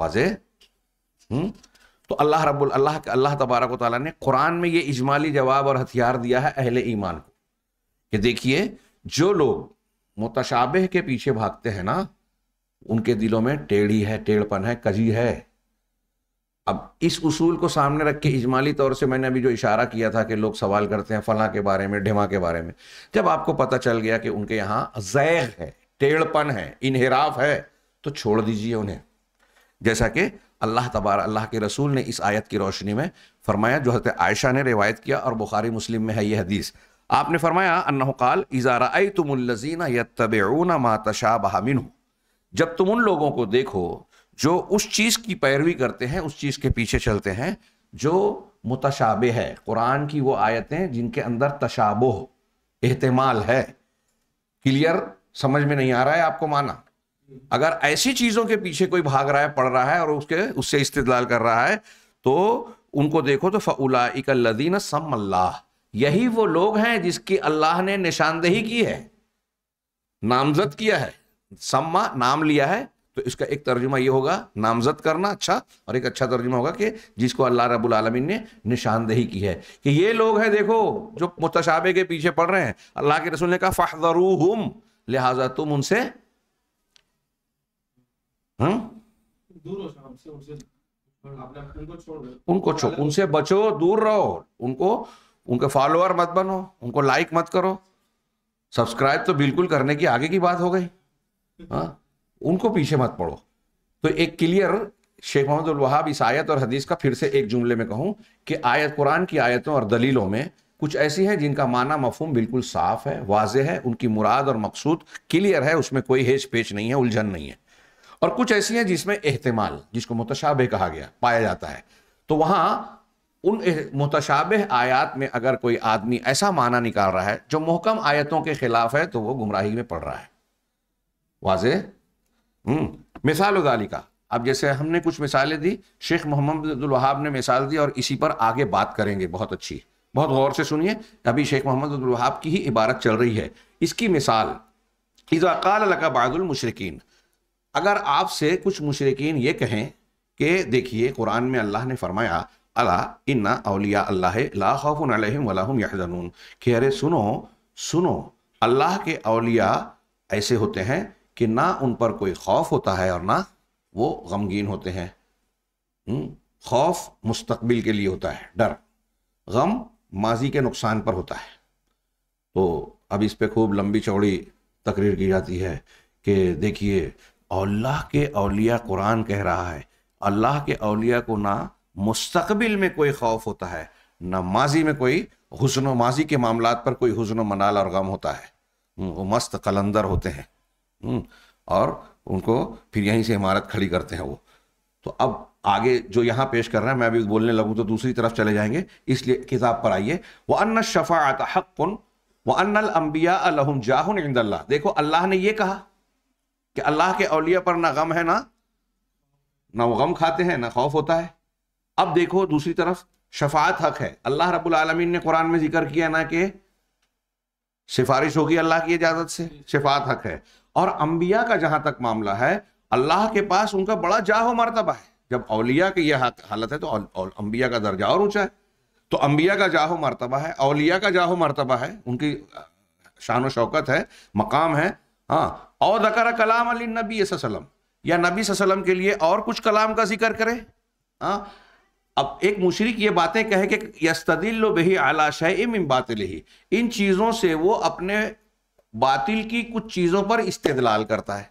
वाजे हुँ? तो अल्लाह रब्बुल अल्लाह अल्लाह तबारक ताली ने कुरान में ये इजमाली जवाब और हथियार दिया है अहल ईमान को कि देखिए जो लोग मुतशाबे के पीछे भागते हैं ना उनके दिलों में टेढ़ी है टेढ़पन है कजी है अब इस उसूल को सामने रख के इजमाली तौर से मैंने अभी जो इशारा किया था कि लोग सवाल करते हैं फला के बारे में ढिमा के बारे में जब आपको पता चल गया कि उनके यहाँ जैग है टेढ़पन है इनहराफ है तो छोड़ दीजिए उन्हें जैसा कि अल्लाह तबार अल्लाह के रसूल ने इस आयत की रोशनी में फरमाया जो हजरत आयशा ने रिवायत किया और बुखारी मुस्लिम में है ये हदीस आपने फरमाया अन्नकाल इज़ारा तुमजीना या तबेना मातशा बहामिन जब तुम उन लोगों को देखो जो उस चीज़ की पैरवी करते हैं उस चीज़ के पीछे चलते हैं जो मुतशाबे है कुरान की वो आयतें जिनके अंदर तशाबो एहतमाल है क्लियर समझ में नहीं आ रहा है आपको माना अगर ऐसी चीज़ों के पीछे कोई भाग रहा है पढ़ रहा है और उसके उससे इस्तलाल कर रहा है तो उनको देखो तो फ़लाकदीन सम्ला यही वो लोग हैं जिसकी अल्लाह ने निशानदेही की है नामजद किया है सम्मा नाम लिया है तो इसका एक तर्जुमा ये होगा नामजद करना अच्छा और एक अच्छा तर्जुमा होगा कि जिसको अल्लाह रबुल आलमीन ने निशानदेही की है कि ये लोग हैं देखो जो मुतशाबे के पीछे पड़ रहे हैं अल्लाह के रसूल ने कहा फ़ाहरूम लिहाजा तुम उनसे हम्म? उनको छोड़ उनसे बचो दूर रहो उनको उनके फॉलोअर मत बनो उनको लाइक मत करो सब्सक्राइब तो बिल्कुल करने की आगे की बात हो गई हाँ उनको पीछे मत पड़ो तो एक क्लियर शेख मोहम्मद वहाब इस आयत और हदीस का फिर से एक जुमले में कहूँ कि आयत कुरान की आयतों और दलीलों में कुछ ऐसी हैं जिनका माना मफहम बिल्कुल साफ है वाज है उनकी मुराद और मकसूद क्लियर है उसमें कोई हेच पेच नहीं है उलझन नहीं है और कुछ ऐसी हैं जिसमें एहतमाल जिसको मुतशाबे कहा गया पाया जाता है तो वहाँ उन मुतशाब आयात में अगर कोई आदमी ऐसा माना निकाल रहा है जो मोहकम आयतों के खिलाफ है तो वो गुमराही में पड़ रहा है वाज हम्म, मिसाल उदाली का अब जैसे हमने कुछ मिसालें दी शेख मोहम्मद वहाब ने मिसाल दी और इसी पर आगे बात करेंगे बहुत अच्छी बहुत गौर से सुनिए अभी शेख मोहम्मद वहाब की ही इबारत चल रही है इसकी मिसाल इजाकाल लका बादुल मुशरकिन अगर आपसे कुछ मुशरकिन ये कहें कि देखिए कुरान में अल्लाह ने फरमाया अला इन्ना अलिया अल्लाह ला खौफुन अलैहिम यहजनून कि अरे सुनो सुनो अल्लाह के अलिया ऐसे होते हैं कि ना उन पर कोई खौफ होता है और ना वो गमगीन होते हैं हम्म, खौफ मुस्तकबिल के लिए होता है डर गम माजी के नुकसान पर होता है तो अब इस पे खूब लंबी चौड़ी तकरीर की जाती है कि देखिए अल्लाह के अलिया कुरान कह रहा है अल्लाह के अलिया को ना मुस्तबिल में कोई खौफ होता है न माजी में कोई हुसन व माजी के मामला पर कोई हुसन व मनाल और गम होता है हम्म, वो मस्त कलंदर होते हैं हम्म, और उनको फिर यहीं से इमारत खड़ी करते हैं वो तो अब आगे जो यहाँ पेश कर रहा है मैं अभी बोलने लगूँ तो दूसरी तरफ चले जाएंगे इसलिए किताब पर आइए वह अन्न शफ़ात हक़ुन व अन अम्बिया अलहम जाहन इंदल्ला देखो अल्लाह ने यह कहा कि अल्लाह के अलिया पर ना गम है ना ना वो गम खाते हैं ना खौफ होता है अब देखो दूसरी तरफ शफात हक है अल्लाह रब्बुल आलमीन ने कुरान में जिक्र किया ना कि सिफारिश होगी अल्लाह की इजाज़त से शफात हक है और अंबिया का जहां तक मामला है अल्लाह के पास उनका बड़ा जाहो मरतबा है जब अलिया की यह हालत है तो अंबिया का दर्जा और ऊंचा है तो अंबिया का जाहो मरतबा है अलिया का जाहो मरतबा है उनकी शान शौकत है मकाम है हाँ और दकर कलाम अली नबी वसलम या नबी सलम के लिए और कुछ कलाम का जिक्र करें हाँ अब एक मुशरक ये बातें कहे कि यस्तदिल बही आला शम बात ही इन चीज़ों से वो अपने बातिल की कुछ चीज़ों पर इस्तेदलाल करता है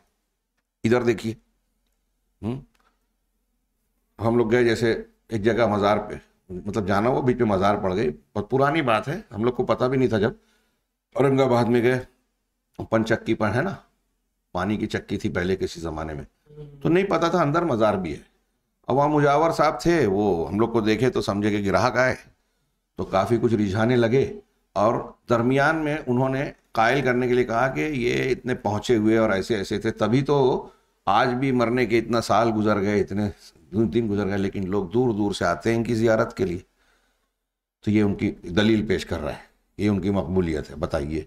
इधर देखिए हम्म। हम लोग गए जैसे एक जगह मज़ार पे मतलब जाना हुआ बीच में मज़ार पड़ गई बहुत पुरानी बात है हम लोग को पता भी नहीं था जब औरंगाबाद में गए पन चक्की पर है ना पानी की चक्की थी पहले किसी ज़माने में तो नहीं पता था अंदर मज़ार भी है अवाम मुजावर साहब थे वो हम लोग को देखे तो समझे कि ग्राहक आए तो काफ़ी कुछ रिझाने लगे और दरमियान में उन्होंने कायल करने के लिए कहा कि ये इतने पहुँचे हुए और ऐसे ऐसे थे तभी तो आज भी मरने के इतना साल गुजर गए इतने दिन गुजर गए लेकिन लोग दूर दूर से आते हैं इनकी ज़ियारत के लिए तो ये उनकी दलील पेश कर रहा है ये उनकी मकबूलियत है बताइए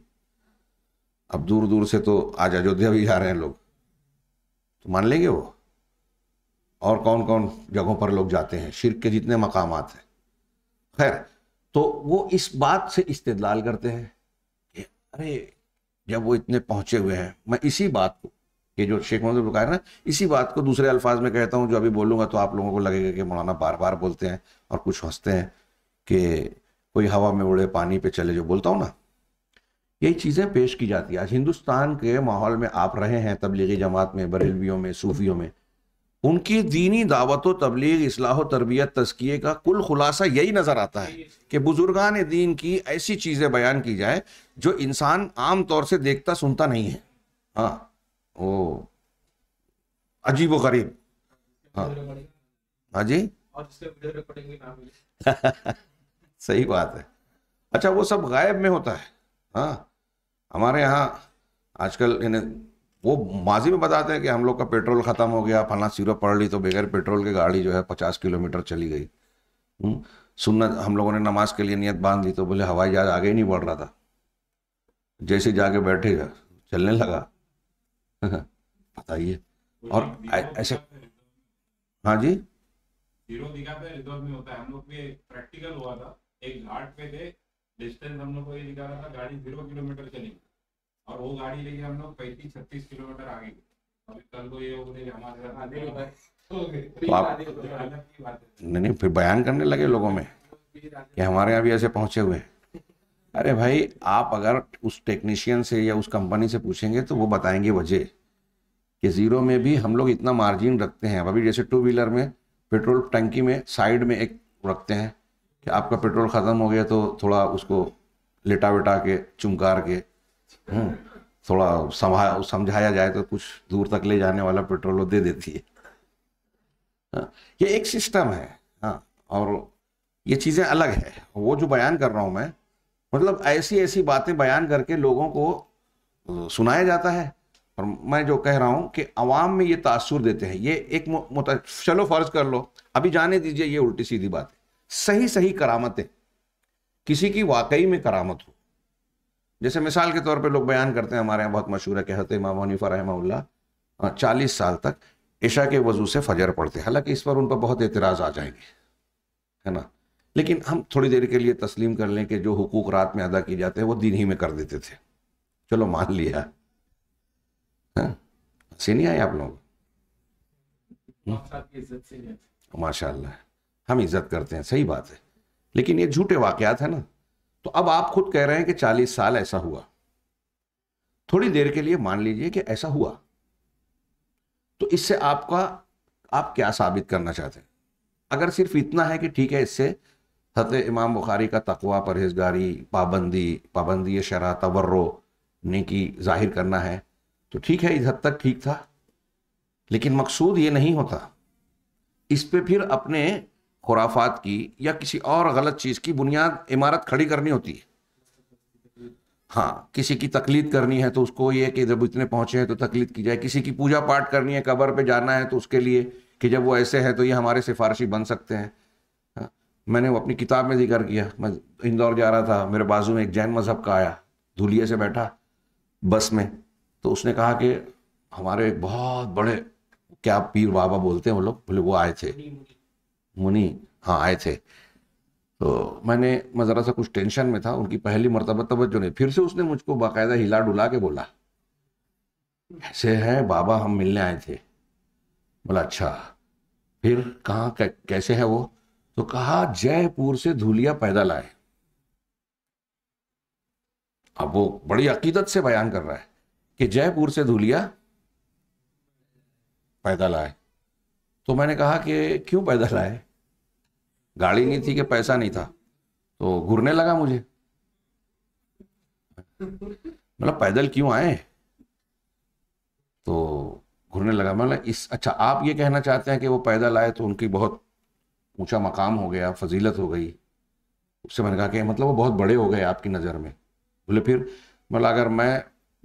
अब दूर दूर से तो आज अयोध्या भी जा रहे हैं लोग तो मान लेंगे वो और कौन कौन जगहों पर लोग जाते हैं शिरक के जितने मकाम हैं खैर तो वो इस बात से इस्तेदलाल करते हैं कि अरे जब वो इतने पहुंचे हुए हैं मैं इसी बात को ये जो शेख मोहम्मद बुकार ना इसी बात को दूसरे अल्फाज में कहता हूँ जो अभी बोलूँगा तो आप लोगों को लगेगा कि मौलाना बार बार बोलते हैं और कुछ हंसते हैं कि कोई हवा में उड़े पानी पे चले जो बोलता हूँ ना यही चीज़ें पेश की जाती है आज हिंदुस्तान के माहौल में आप रहे हैं तबलीगी जमात में बरेलवियों में सूफियों में उनकी दीनी दावत तबलीग असलाह तरबियत तस्किए का कुल खुलासा यही नज़र आता है कि बुज़ुर्गान दीन की ऐसी चीज़ें बयान की जाए जो इंसान आम तौर से देखता सुनता नहीं है हाँ ओ अजीब व गरीब हाँ हाँ जी सही बात है अच्छा वो सब गायब में होता है हाँ हमारे यहाँ आजकल वो माजी में बताते हैं कि हम लोग का पेट्रोल ख़त्म हो गया फला सीरो पड़ ली तो बगैर पेट्रोल की गाड़ी जो है पचास किलोमीटर चली गई हम्म? सुनना हम लोगों ने नमाज के लिए नियत बांध ली तो बोले हवाई जहाज आगे ही नहीं बढ़ रहा था जैसे जाके बैठे चलने लगा बताइए और ऐसे हाँ जी दिखा पे रिजॉर्ट में होता है हम लोग भी प्रैक्टिकल हुआ था एक घाट पे थे डिस्टेंस हम लोग को ये दिखा रहा था गाड़ी जीरो किलोमीटर चली और वो गाड़ी लेके हम लोग पैंतीस छत्तीस किलोमीटर आगे तो नहीं नहीं फिर बयान करने लगे लोगों में कि हमारे यहाँ भी ऐसे पहुंचे हुए हैं अरे भाई आप अगर उस टेक्नीशियन से या उस कंपनी से पूछेंगे तो वो बताएंगे वजह कि ज़ीरो में भी हम लोग इतना मार्जिन रखते हैं अभी जैसे टू व्हीलर में पेट्रोल टंकी में साइड में एक रखते हैं कि आपका पेट्रोल ख़त्म हो गया तो थोड़ा उसको लेटा वेटा के चुमकार के हम्म। थोड़ा समझाया जाए तो कुछ दूर तक ले जाने वाला पेट्रोल दे देती है हाँ, ये एक सिस्टम है हाँ और ये चीज़ें अलग है वो जो बयान कर रहा हूँ मैं मतलब ऐसी ऐसी बातें बयान करके लोगों को सुनाया जाता है और मैं जो कह रहा हूँ कि आवाम में ये तासुर देते हैं ये एक मुत चलो फर्ज कर लो अभी जाने दीजिए ये उल्टी सीधी बात है सही सही करामतें किसी की वाकई में करामत हो जैसे मिसाल के तौर पे लोग बयान करते हैं हमारे यहाँ बहुत मशहूर है कि हत इमाम हनीफा रहमल्ला हाँ, चालीस साल तक ईशा के वजू से फजर पढ़ते हैं हालांकि इस पर उन पर बहुत एतराज़ आ जाएंगे है ना लेकिन हम थोड़ी देर के लिए तस्लीम कर लें कि जो हकूक रात में अदा किए जाते हैं वो दिन ही में कर देते थे चलो मान लिया हाँ, हंसी नहीं आए आप लोग माशा हम इज्जत करते हैं सही बात है लेकिन ये झूठे वाकयात है ना तो अब आप खुद कह रहे हैं कि चालीस साल ऐसा हुआ थोड़ी देर के लिए मान लीजिए कि ऐसा हुआ तो इससे आपका आप क्या साबित करना चाहते हैं अगर सिर्फ इतना है कि ठीक है इससे हत इमाम बुखारी का तकवा परहेजगारी पाबंदी पाबंदी शरा तवर्रो नेकी जाहिर करना है तो ठीक है इस हद तक ठीक था लेकिन मकसूद ये नहीं होता इस पे फिर अपने खुराफात की या किसी और गलत चीज़ की बुनियाद इमारत खड़ी करनी होती है हाँ किसी की तकलीद करनी है तो उसको ये कि जब इतने पहुँचे हैं तो तकलीद की जाए किसी की पूजा पाठ करनी है कबर पे जाना है तो उसके लिए कि जब वो ऐसे हैं तो ये हमारे सिफारशी बन सकते हैं हाँ, मैंने वो अपनी किताब में जिक्र किया मैं इंदौर जा रहा था मेरे बाजू में एक जैन मज़हब का आया धूलिए से बैठा बस में तो उसने कहा कि हमारे एक बहुत बड़े क्या पीर बाबा बोलते हैं वो लोग बोले वो आए थे मुनि हाँ आए थे तो मैंने मैं ज़रा सा कुछ टेंशन में था उनकी पहली मरतबा तवज्जो नहीं फिर से उसने मुझको बाकायदा हिला डुला के बोला ऐसे है बाबा हम मिलने आए थे बोला अच्छा फिर कहाँ कैसे है वो तो कहा जयपुर से धूलिया पैदल आए अब वो बड़ी अकीदत से बयान कर रहा है कि जयपुर से धूलिया पैदल आए तो मैंने कहा कि क्यों पैदल आए गाड़ी नहीं थी कि पैसा नहीं था तो घूरने लगा मुझे मतलब पैदल क्यों आए तो घूरने लगा मतलब इस अच्छा आप ये कहना चाहते हैं कि वो पैदल आए तो उनकी बहुत ऊंचा मकाम हो गया फजीलत हो गई उससे मैंने कहा कि मतलब वो बहुत बड़े हो गए आपकी नज़र में बोले फिर मतलब अगर मैं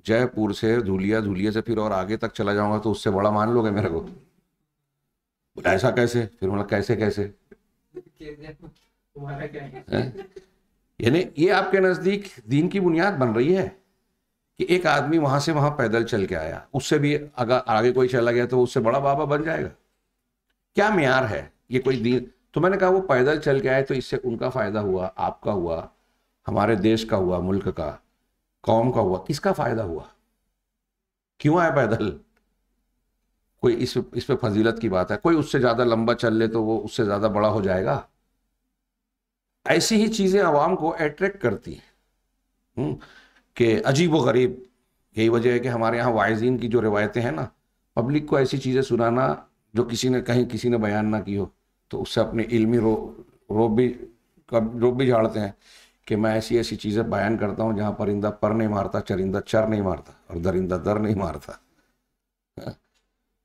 जयपुर से धूलिया धूलिया से फिर और आगे तक चला जाऊंगा तो उससे बड़ा मान लोगे मेरे को बोला ऐसा कैसे फिर बोला कैसे कैसे यानी ये आपके नज़दीक दीन की बुनियाद बन रही है कि एक आदमी वहां से वहां पैदल चल के आया उससे भी अगर आगे कोई चला गया तो उससे बड़ा बाबा बन जाएगा क्या मैार है ये कोई दीन तो मैंने कहा वो पैदल चल के आए तो इससे उनका फ़ायदा हुआ आपका हुआ हमारे देश का हुआ मुल्क का कौम का हुआ किसका फ़ायदा हुआ क्यों आया पैदल कोई इस इस पर फजीलत की बात है कोई उससे ज़्यादा लंबा चल ले तो वो उससे ज़्यादा बड़ा हो जाएगा ऐसी ही चीज़ें आवाम को अट्रैक्ट करती हैं हम्म, कि अजीब व गरीब यही वजह है कि हमारे यहाँ वायजीन की जो रिवायतें हैं ना पब्लिक को ऐसी चीज़ें सुनाना जो किसी ने कहीं किसी ने बयान ना की हो तो उससे अपने इल्मी रो रोब भी कब रोब भी झाड़ते हैं कि मैं ऐसी ऐसी चीज़ें बयान करता हूँ जहाँ परिंदा पर नहीं मारता चरिंदा चर नहीं मारता और दरिंदा दर नहीं मारता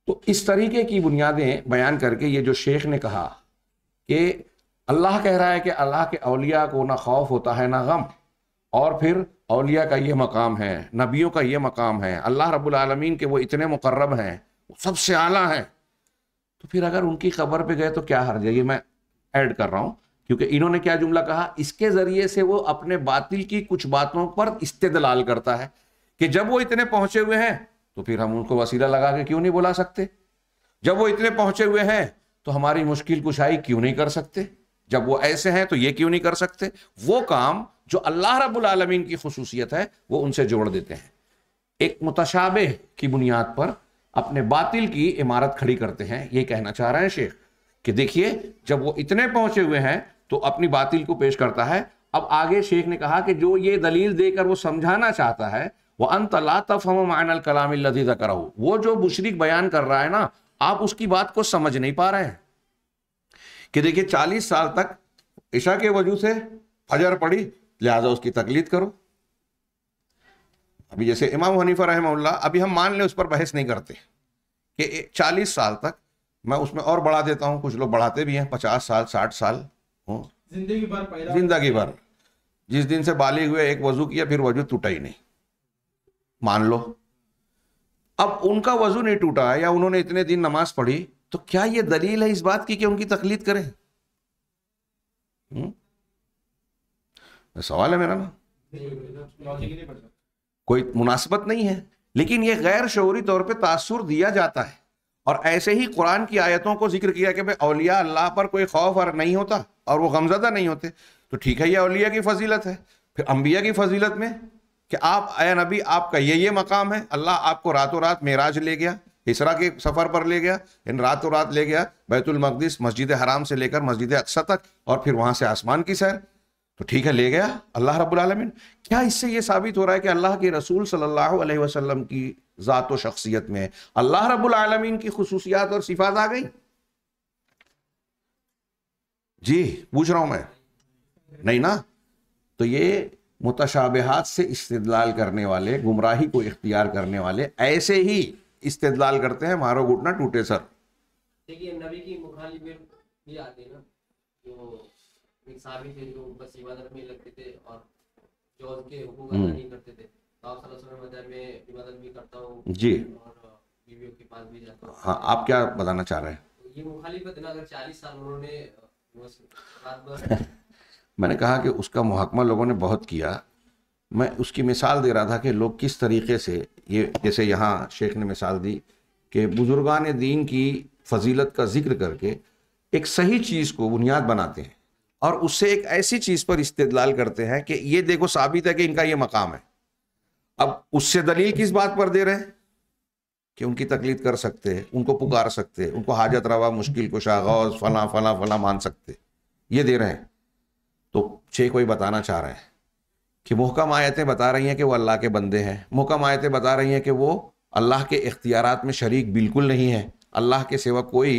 तो इस तरीके की बुनियादें बयान करके ये जो शेख ने कहा कि अल्लाह कह रहा है कि अल्लाह के अलिया को ना खौफ होता है ना गम और फिर अलिया का ये मकाम है नबियों का ये मकाम है अल्लाह रबालमीन के वो इतने मुकर्रब हैं वो सबसे आला हैं तो फिर अगर उनकी खबर पे गए तो क्या हर जाइए मैं ऐड कर रहा हूँ क्योंकि इन्होंने क्या जुमला कहा इसके ज़रिए से वो अपने बातिल की कुछ बातों पर इस्तेदलाल करता है कि जब वो इतने पहुंचे हुए हैं तो फिर हम उनको वसीला लगा के क्यों नहीं बुला सकते जब वो इतने पहुंचे हुए हैं तो हमारी मुश्किल कुशाई क्यों नहीं कर सकते जब वो ऐसे हैं तो ये क्यों नहीं कर सकते वो काम जो अल्लाह रब्बुल आलमीन की खसूसियत है वो उनसे जोड़ देते हैं एक मुतशाबे की बुनियाद पर अपने बातिल की इमारत खड़ी करते हैं ये कहना चाह रहे हैं शेख कि देखिए जब वो इतने पहुंचे हुए हैं तो अपनी बातिल को पेश करता है अब आगे शेख ने कहा कि जो ये दलील देकर वो समझाना चाहता है वह अंत लातफ़म कलाम लदीजा वो जो मुशरक बयान कर रहा है ना आप उसकी बात को समझ नहीं पा रहे हैं कि देखिए चालीस साल तक ईशा के वजू से फजर पड़ी लिहाजा उसकी तकलीद करो अभी जैसे इमाम हनीफा रहम्ला अभी हम मान लें उस पर बहस नहीं करते कि चालीस साल तक मैं उसमें और बढ़ा देता हूँ कुछ लोग बढ़ाते भी हैं पचास साल साठ साल जिंदगी भर जिंदगी भर जिस दिन से बाली हुए एक वजू किया फिर वजू टूटा ही नहीं मान लो अब उनका वजू नहीं टूटा या उन्होंने इतने दिन नमाज पढ़ी तो क्या यह दलील है इस बात की कि उनकी तकलीद करें हुँ? हम्म? सवाल है मेरा ना कोई मुनासिबत नहीं है लेकिन यह गैर शौरी तौर पर तासुर दिया जाता है और ऐसे ही कुरान की आयतों को जिक्र किया कि भाई अलिया अल्लाह पर कोई खौफ और नहीं होता और वो गमजदा नहीं होते तो ठीक है ये अलिया की फजीलत है फिर अंबिया की फजीलत में कि आप ए नबी आपका ये ये मकाम है अल्लाह आपको रातों रात मेराज ले गया इसरा के सफ़र पर ले गया इन रातों रात ले गया बैतुलमकदस मस्जिद हराम से लेकर मस्जिद अक्सर तक और फिर वहां से आसमान की सैर तो ठीक है ले गया अल्लाह रब्बुल आलमीन क्या इससे ये साबित हो रहा है कि अल्लाह के रसूल सल्लल्लाहु अलैहि वसल्लम की ज़ात व शख्सियत में अल्लाह रब्बुल आलमीन की खसूसियात और सिफात आ गई जी पूछ रहा हूं मैं नहीं ना तो ये मुतशाबहत से इस्तदलाल करने वाले गुमराही को इख्तियार करने वाले ऐसे ही इस्तदलाल करते हैं मारो घुटना टूटे सर देखिए नबी की मुखालिफत आती है ना हम्म। तो आप जी हाँ आप क्या बताना चाह रहे हैं ये मुखालिफत तो ना अगर साल उन्होंने मैंने कहा कि उसका महकमा लोगों ने बहुत किया मैं उसकी मिसाल दे रहा था कि लोग किस तरीके से ये जैसे यहाँ शेख ने मिसाल दी कि बुज़ुर्गान दीन की फजीलत का जिक्र करके एक सही चीज़ को बुनियाद बनाते हैं और उससे एक ऐसी चीज़ पर इस्तलाल करते हैं कि ये देखो साबित है कि इनका ये मकाम है अब उससे दलील किस बात पर दे रहे हैं कि उनकी तकलीद कर सकते हैं उनको पुकार सकते हैं उनको हाजत रवा मुश्किल कुशा गौज फला फला फला मान सकते ये दे रहे हैं तो छः कोई बताना चाह रहे हैं कि मोहकम आयतें बता रही हैं कि वो अल्लाह के बंदे हैं मुहकम आयतें बता रही हैं कि वो अल्लाह के इख्तियारत में शरीक बिल्कुल नहीं है अल्लाह के सिवा कोई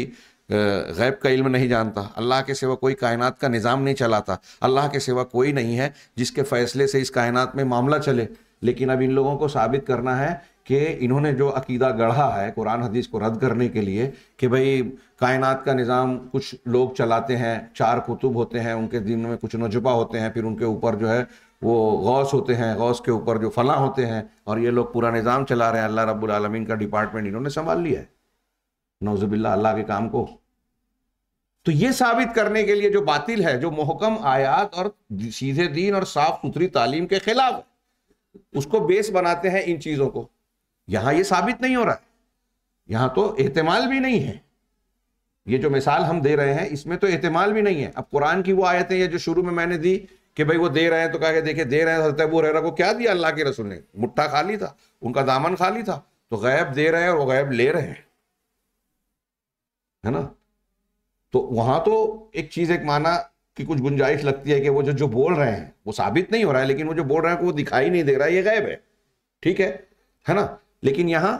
गैब का इल्म नहीं जानता अल्लाह के सिवा कोई कायनात का निज़ाम नहीं चलाता अल्लाह के सिवा कोई नहीं है जिसके फ़ैसले से इस कायनात में मामला चले लेकिन अब इन लोगों को साबित करना है कि इन्होंने जो अकीदा गढ़ा है कुरान हदीस को रद्द करने के लिए कि भाई कायनात का निज़ाम कुछ लोग चलाते हैं चार कुतुब होते हैं उनके दिन में कुछ नजुबा होते हैं फिर उनके ऊपर जो है वो गौस होते हैं गौस के ऊपर जो फलाँ होते हैं और ये लोग पूरा निज़ाम चला रहे हैं अल्लाह रब्बुल आलमीन का डिपार्टमेंट इन्होंने संभाल लिया है नौजबिल्ला अल्लाह के काम को तो ये साबित करने के लिए जो बातिल है जो मोहकम आयात और सीधे दीन और साफ सुथरी तालीम के खिलाफ उसको बेस बनाते हैं इन चीज़ों को यहां ये साबित नहीं हो रहा है यहां तो एहतमाल भी नहीं है ये जो मिसाल हम दे रहे हैं इसमें तो एहतमाल भी नहीं है अब कुरान की वो आयतें जो शुरू में मैंने दी कि भाई वो दे रहे हैं तो कहा देखे दे रहे हैं वो रह रहा को क्या दिया अल्लाह के रसूल ने मुठा खाली था उनका दामन खाली था तो गैब दे रहे हैं और वो गैब ले रहे हैं है ना तो वहां तो एक चीज एक माना कि कुछ गुंजाइश लगती है कि वो जो जो बोल रहे हैं वो साबित नहीं हो रहा है लेकिन वो जो बोल रहे हैं वो दिखाई नहीं दे रहा है ये गैब है ठीक है है ना लेकिन यहां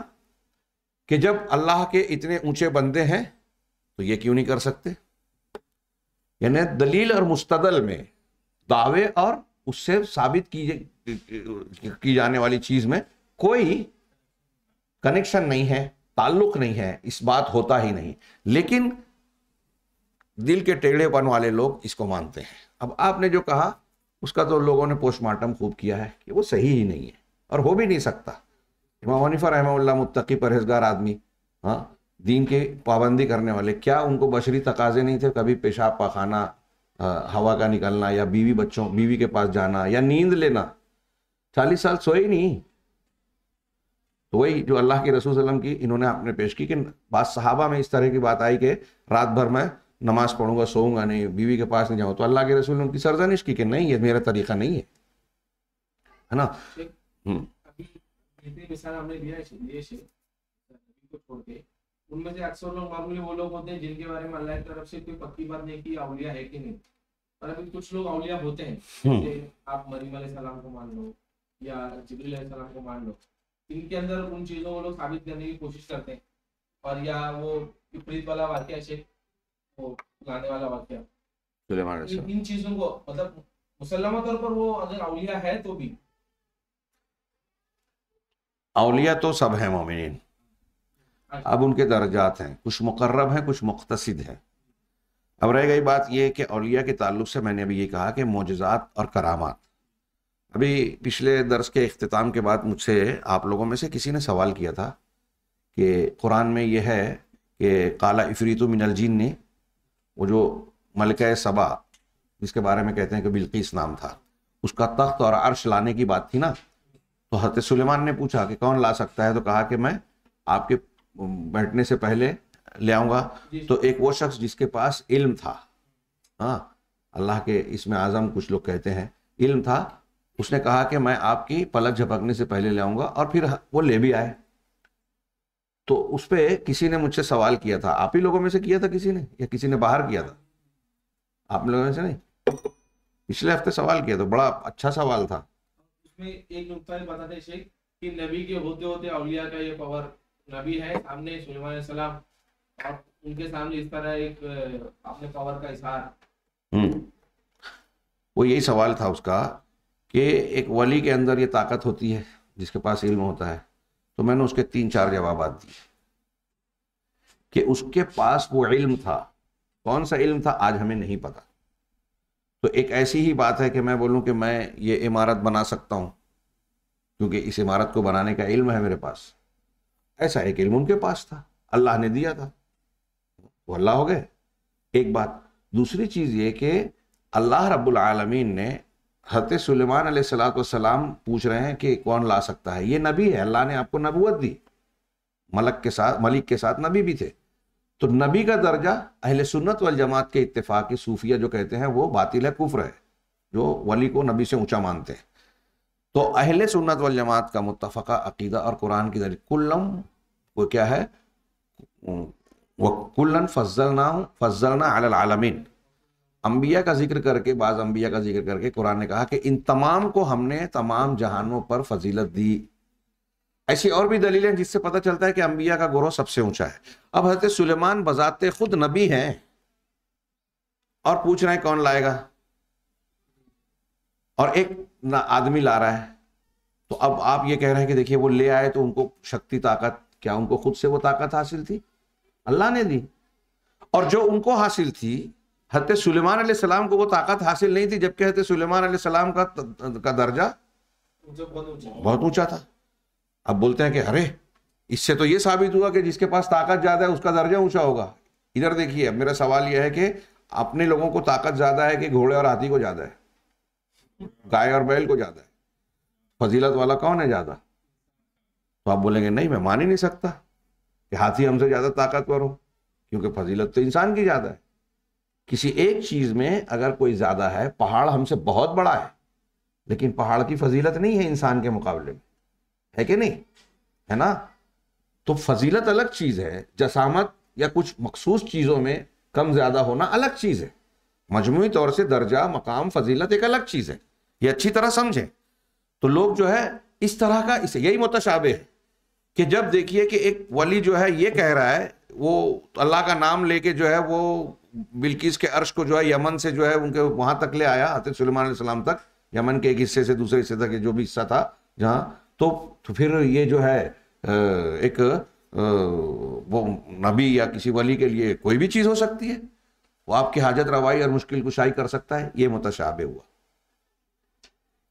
कि जब अल्लाह के इतने ऊंचे बंदे हैं तो ये क्यों नहीं कर सकते यानी दलील और मुस्तदल में दावे और उससे साबित की, की जाने वाली चीज में कोई कनेक्शन नहीं है ताल्लुक नहीं है इस बात होता ही नहीं लेकिन दिल के टेढ़ेपन वाले लोग इसको मानते हैं अब आपने जो कहा उसका तो लोगों ने पोस्टमार्टम खूब किया है कि वो सही ही नहीं है और हो भी नहीं सकता इमाम हनीफा रहमल्ला मुतकी परहेजगार आदमी हाँ दीन के पाबंदी करने वाले क्या उनको बशरी तकाजे नहीं थे कभी पेशाब पखाना हाँ, हवा का निकलना या बीवी बच्चों बीवी के पास जाना या नींद लेना चालीस साल सोए ही नहीं तो वही जो अल्लाह के रसूल सल्लम की इन्होंने आपने पेश की कि बात सहाबा में इस तरह की बात आई कि रात भर मैं नमाज पढ़ूंगा सोऊंगा नहीं बीवी के पास नहीं जाऊँ तो अल्लाह के रसूल ने उनकी सरजनिश की कि नहीं ये मेरा तरीका नहीं है है ना जितनी मिसाल हमने दिया ये को छोड़ के उनमें से अक्सर लोग मामूली वो लोग होते हैं जिनके बारे में अल्लाह की तरफ से कोई पक्की बात नहीं की अलिया है कि नहीं पर अभी कुछ लोग अलिया होते हैं हम्म। आप मरीम सलाम को मान लो या जबरील सलाम को मान लो इनके अंदर उन चीज़ों को लोग साबित करने की कोशिश करते हैं और या वो विपरीत वाला वाक्य शेख वो लाने वाला वाक्य इन चीजों को मतलब मुसलमा तौर पर वो अगर अलिया है तो भी अलिया तो सब हैं मोमिन अच्छा। अब उनके दर्जात हैं कुछ मुकर्रब हैं कुछ मुख्तसद हैं अब रह गई बात यह कि अलिया के ताल्लुक से मैंने अभी ये कहा कि मोजात और करामात अभी पिछले दर्स के अख्ताम के बाद मुझसे आप लोगों में से किसी ने सवाल किया था कि कुरान में यह है कि काला इफरीत मिनलजीन ने वो जो मलक सबा जिसके बारे में कहते हैं कि बिल्किस नाम था उसका तख्त और अर्श लाने की बात थी ना तो हजरत सुलेमान ने पूछा कि कौन ला सकता है तो कहा कि मैं आपके बैठने से पहले ले आऊँगा तो एक वो शख्स जिसके पास इल्म था हाँ अल्लाह के इसमें आज़म कुछ लोग कहते हैं इल्म था उसने कहा कि मैं आपकी पलक झपकने से पहले ले आऊँगा और फिर वो ले भी आए तो उस पर किसी ने मुझसे सवाल किया था आप ही लोगों में से किया था किसी ने या किसी ने बाहर किया था आप लोगों में से नहीं पिछले हफ्ते सवाल किया था बड़ा अच्छा सवाल था इसमें एक नुकता बताते शेख कि नबी के होते होते अलिया का ये पावर नबी है सामने सलाम और उनके सामने इस तरह एक अपने पावर का इशार हम्म। वो यही सवाल था उसका कि एक वली के अंदर ये ताकत होती है जिसके पास इल्म होता है तो मैंने उसके तीन चार जवाब दिए कि उसके पास वो इल्म था कौन सा इल्म था आज हमें नहीं पता तो एक ऐसी ही बात है कि मैं बोलूँ कि मैं ये इमारत बना सकता हूँ क्योंकि इस इमारत को बनाने का इल्म है मेरे पास ऐसा एक इल्म उनके पास था अल्लाह ने दिया था वो अल्लाह हो गए एक बात दूसरी चीज़ ये कि अल्लाह रब्बुल आलमीन ने हजरत सुलेमान सलाम पूछ रहे हैं कि कौन ला सकता है ये नबी है अल्लाह ने आपको नबूत दी मलक के साथ मलिक के साथ नबी भी थे तो नबी का दर्जा अहल सुन्नत वाल जमात के इतफाक सूफिया जो कहते हैं वो बातिल है कुफ्र है जो वली को नबी से ऊंचा मानते हैं तो अहल सुन्नत वाल जमात का मुतफ़ा अकीदा और कुरान की दरी कुल्लम वो क्या है वह कुल्लन फजलना फजलना आलमिन अम्बिया का जिक्र करके बाज़ अम्बिया का जिक्र करके कुरान ने कहा कि इन तमाम को हमने तमाम जहानों पर फजीलत दी ऐसी और भी दलीलें जिससे पता चलता है कि अंबिया का गौरव सबसे ऊंचा है अब हजरत सुलेमान बजाते खुद नबी हैं और पूछ रहे हैं कौन लाएगा और एक आदमी ला रहा है तो अब आप ये कह रहे हैं कि देखिए वो ले आए तो उनको शक्ति ताकत क्या उनको खुद से वो ताकत हासिल थी अल्लाह ने दी और जो उनको हासिल थी हत सुलेमान सलाम को वो ताकत हासिल नहीं थी जबकि हत सुलेमान सलाम का का दर्जा बहुत ऊंचा था अब बोलते हैं कि अरे इससे तो ये साबित हुआ कि जिसके पास ताकत ज़्यादा है उसका दर्जा ऊंचा होगा इधर देखिए अब मेरा सवाल यह है कि अपने लोगों को ताकत ज़्यादा है कि घोड़े और हाथी को ज़्यादा है गाय और बैल को ज़्यादा है फजीलत वाला कौन है ज़्यादा तो आप बोलेंगे नहीं मैं मान ही नहीं सकता कि हाथी हमसे ज़्यादा ताकतवर हो क्योंकि फजीलत तो इंसान की ज़्यादा है किसी एक चीज़ में अगर कोई ज़्यादा है पहाड़ हमसे बहुत बड़ा है लेकिन पहाड़ की फजीलत नहीं है इंसान के मुकाबले में है कि नहीं है ना तो फजीलत अलग चीज़ है जसामत या कुछ मखसूस चीज़ों में कम ज़्यादा होना अलग चीज़ है मजमू तौर से दर्जा मकाम फजीलत एक अलग चीज़ है ये अच्छी तरह समझे तो लोग जो है इस तरह का इसे यही मुतशाबे है कि जब देखिए कि एक वली जो है ये कह रहा है वो तो अल्लाह का नाम लेके जो है वो बिल्किस के अर्श को जो है यमन से जो है उनके वहां तक ले आया हजरत सलेमान तक यमन के एक हिस्से से दूसरे हिस्से तक जो भी हिस्सा था जहाँ तो, तो, फिर ये जो है एक वो नबी या किसी वली के लिए कोई भी चीज़ हो सकती है वो आपकी हाजत रवाई और मुश्किल कुशाई कर सकता है ये मुतशाबे हुआ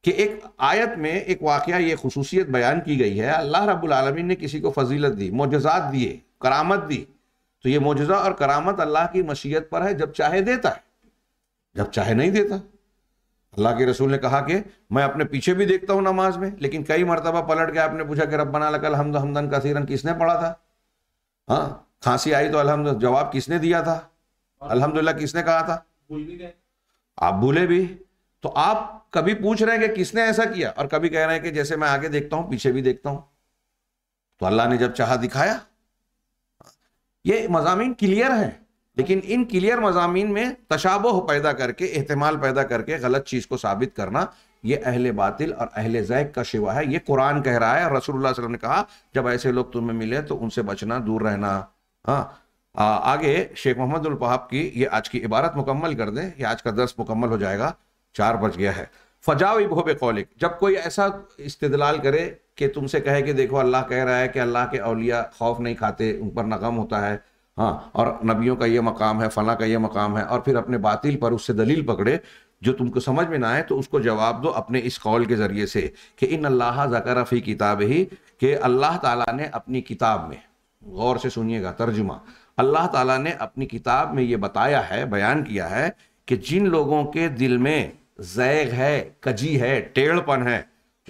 कि एक आयत में एक वाकया ये खसूसियत बयान की गई है अल्लाह रब्बुल आलमीन ने किसी को फजीलत दी मोजात दिए करामत दी तो ये मोजा और करामत अल्लाह की मशीयत पर है जब चाहे देता है जब चाहे नहीं देता अल्लाह के रसूल ने कहा कि मैं अपने पीछे भी देखता हूँ नमाज में लेकिन कई मरतबा पलट के आपने पूछा कि रब्बना लकल हमद हमदन कसीरन किसने पढ़ा था हाँ खांसी आई तो अलहमद जवाब किसने दिया था अलहमदुल्ला किसने कहा था आप भूले भी तो आप कभी पूछ रहे हैं कि किसने ऐसा किया और कभी कह रहे हैं कि जैसे मैं आगे देखता हूं पीछे भी देखता हूं तो अल्लाह ने जब चाह दिखाया ये मजामी क्लियर हैं लेकिन इन क्लियर मजामी में तशाबो पैदा करके अहतमाल पैदा करके गलत चीज़ को साबित करना ये अहले बातिल और अहले जैक का शिवा है ये कुरान कह रहा है और रसूलुल्लाह ने कहा जब ऐसे लोग तुम्हें मिले तो उनसे बचना दूर रहना हाँ आ, आगे शेख मोहम्मद उलपहाब की ये आज की इबारत मुकम्मल कर दें ये आज का दर्स मुकम्मल हो जाएगा चार बज गया है फजाव इबोब कौलिक जब कोई ऐसा इस्तलाल करे कि तुमसे कहे कि देखो अल्लाह कह रहा है कि अल्लाह के अलिया खौफ नहीं खाते उन पर नगम होता है हाँ और नबियों का ये मकाम है फला का ये मकाम है और फिर अपने बातिल पर उससे दलील पकड़े जो तुमको समझ में ना आए तो उसको जवाब दो अपने इस कौल के ज़रिए से कि इन अल्लाह जकर फ़ी किताब ही कि अल्लाह ताला ने अपनी किताब में गौर से सुनिएगा तर्जुमा अल्लाह ताला ने अपनी किताब में ये बताया है बयान किया है कि जिन लोगों के दिल में जैग है कजी है टेढ़पन है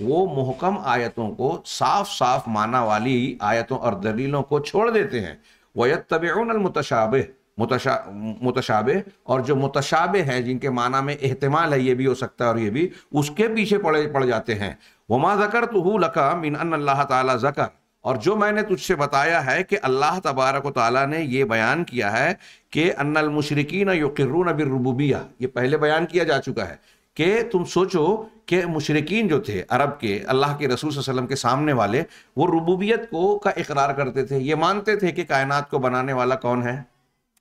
वो मोहकम आयतों को साफ साफ माना वाली आयतों और दलीलों को छोड़ देते हैं वयत तबन मुतशा मुतशाब और जो मुतशाब हैं जिनके माना में अहतमाल है ये भी हो सकता है और ये भी उसके पीछे पड़े पड़ जाते हैं वमा जकर तो लका मिन अल्लाह ताला जकर और जो मैंने तुझसे बताया है कि अल्लाह तबारक ताली ने यह बयान किया है कि अनल मुशरकिन ये पहले बयान किया जा चुका है कि तुम सोचो कि मुशरकिन जो थे अरब के अल्लाह के रसूल वसलम के सामने वाले वो रबूबियत को का इकरार करते थे ये मानते थे कि कायनात को बनाने वाला कौन है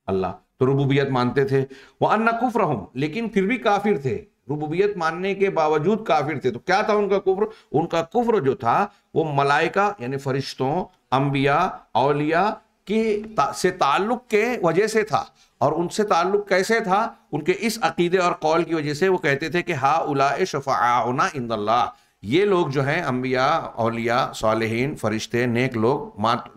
अल्लाह तो रबूबियत मानते थे वह अन्ना कुफ रहूँ लेकिन फिर भी काफिर थे रबूबियत मानने के बावजूद काफिर थे तो क्या था उनका कुफ्र उनका कुफ्र जो था वो मलाइका यानी फरिश्तों अम्बिया अलिया के ता, से ताल्लुक के वजह से था और उनसे ताल्लुक़ कैसे था उनके इस अकीदे और कौल की वजह से वो कहते थे कि हा उला शफ़ाउना इंदल्ला ये लोग जो हैं अम्बिया अलिया सालहीन फरिश्ते नेक लोग मात